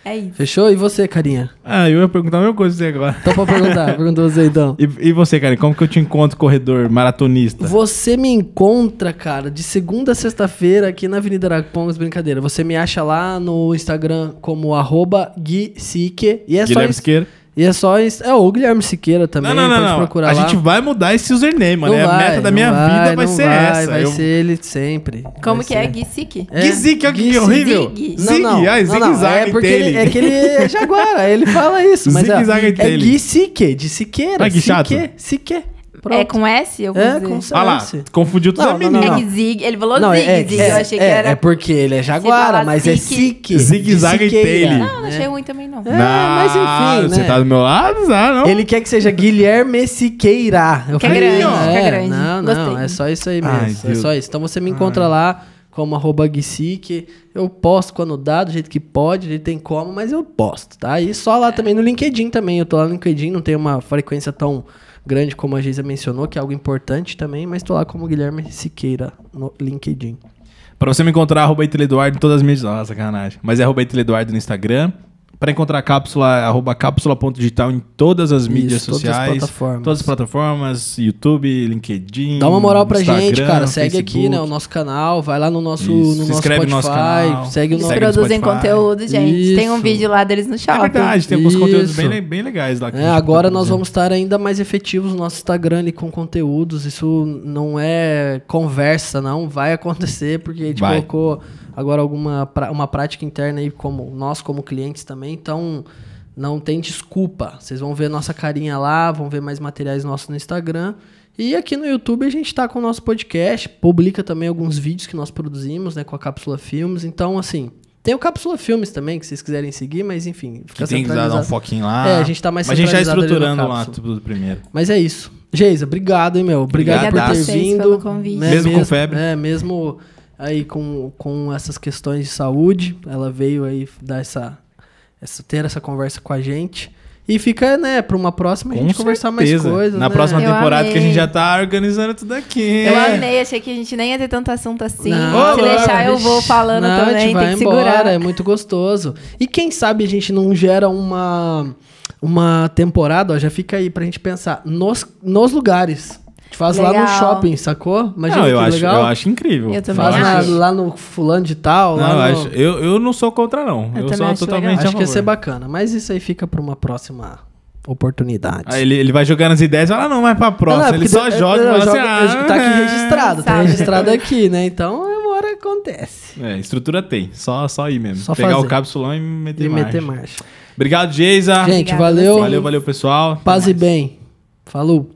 É isso. Fechou? E você, carinha? Ah, eu ia perguntar a mesma coisa você agora. Então tá pode perguntar, pergunta você então. E, e você, carinha, como que eu te encontro, corredor, maratonista?
Você me encontra, cara, de segunda a sexta-feira aqui na Avenida Arapongas, brincadeira. Você me acha lá no Instagram como arroba Gui Sique. E é Guilherme só isso. Siqueira. E é só. Isso. É, o Guilherme Siqueira também. Não, não, não. procurar a lá. gente vai mudar esse username, mano. é a meta da minha vai, vida vai ser vai, essa. Vai eu... ser ele sempre. Como que é? ser. é?
Guisic? É, Guisic, olha que horrível. Zig. Zig, não, não, ah, é porque ele, É que ele é jaguara, ele fala isso. Mas zigue-zague é,
é Guisic, de
Siqueira. Ah, que chato. Sique, Sique. É, Pronto. É com S? Eu vou é, dizer. com
ah S. lá, confundiu tudo não, não, não, não, É
Zig, ele falou não, Zig, é, Zig, é, eu achei que é, era... É
porque ele é Jaguara, mas zique. é Sique. Zig Zag e tail. Não, não
achei ruim também não. É, mas enfim, Você né? tá do meu
lado?
Ah, não. Ele quer que seja Guilherme Siqueira. Eu que falei, é grande, é, é grande. Não, não, Gostei. é só isso aí mesmo. Ai, é só isso. Então você me encontra lá como arroba Gisique. Eu posto quando dá, do jeito que pode, ele tem como, mas eu posto, tá? E só lá é. também no LinkedIn também. Eu tô lá no LinkedIn, não tem uma frequência tão grande, como a Geisa mencionou, que é algo importante também, mas tô lá como Guilherme Siqueira no LinkedIn.
Para você me encontrar, arroba Eduardo em todas as mídias. Nossa, sacanagem. Mas é arroba Eduardo no Instagram, para encontrar a cápsula, arroba cápsula.digital em todas as mídias sociais. Todas as plataformas. Todas as plataformas, YouTube, LinkedIn. Dá uma moral pra Instagram, gente, cara. Segue Facebook. aqui, né? O
nosso canal, vai lá no nosso, no Se nosso Spotify. No nosso canal, segue o nosso Eles produzem conteúdo, gente. Isso. Tem um
vídeo lá deles no é shopping. É verdade, tem alguns conteúdos bem, bem legais lá. É, tá agora tá nós vamos
estar ainda mais efetivos no nosso Instagram ali com conteúdos. Isso não é conversa, não. Vai acontecer, porque a gente vai. colocou agora alguma uma prática interna aí como nós como clientes também, então não tem desculpa. Vocês vão ver nossa carinha lá, vão ver mais materiais nossos no Instagram. E aqui no YouTube a gente está com o nosso podcast, publica também alguns vídeos que nós produzimos, né, com a Cápsula Filmes. Então, assim, tem o Cápsula Filmes também, que vocês quiserem seguir, mas enfim, fica que tem que dar um foquinho lá. É, a gente tá mais Mas a gente já tá estruturando lá tudo primeiro. Mas é isso. Geisa, obrigado, hein, meu. Obrigado, obrigado por ter vindo. Pelo né, convite. Né, mesmo, mesmo com febre. É, mesmo aí com, com essas questões de saúde. Ela veio aí dar essa, essa ter essa conversa com a gente. E fica, né, pra uma próxima com a gente certeza. conversar mais coisas. Na né? próxima temporada amei. que a gente já
tá organizando tudo aqui.
Eu amei, achei que a gente nem ia ter tanto assunto assim. Não, Se deixar,
eu vou falando não, também, a gente vai tem que embora, segurar.
É muito gostoso. E quem sabe a gente não gera uma, uma temporada, ó, já fica aí pra gente pensar nos, nos lugares. A gente faz legal. lá no shopping, sacou? mas não, eu acho, legal. eu acho incrível. Eu faz lá no fulano de tal. Não, eu, no... acho,
eu, eu não sou contra, não. Eu, eu sou acho
totalmente legal. Acho que ia ser bacana, mas isso aí fica para uma próxima
oportunidade. Ah, ele, ele vai jogando as ideias e fala, ah, não, mas pra próxima. Não, ele só joga e fala assim, ah, Tá aqui é.
registrado, tá registrado aqui, né? Então, agora acontece.
É, estrutura tem. Só, só ir mesmo. Só Pegar fazer. o cápsulão e meter e marcha. meter marcha. Obrigado, Geisa. Gente, Obrigado valeu. Valeu, valeu, pessoal. Até
Paz e bem. Falou.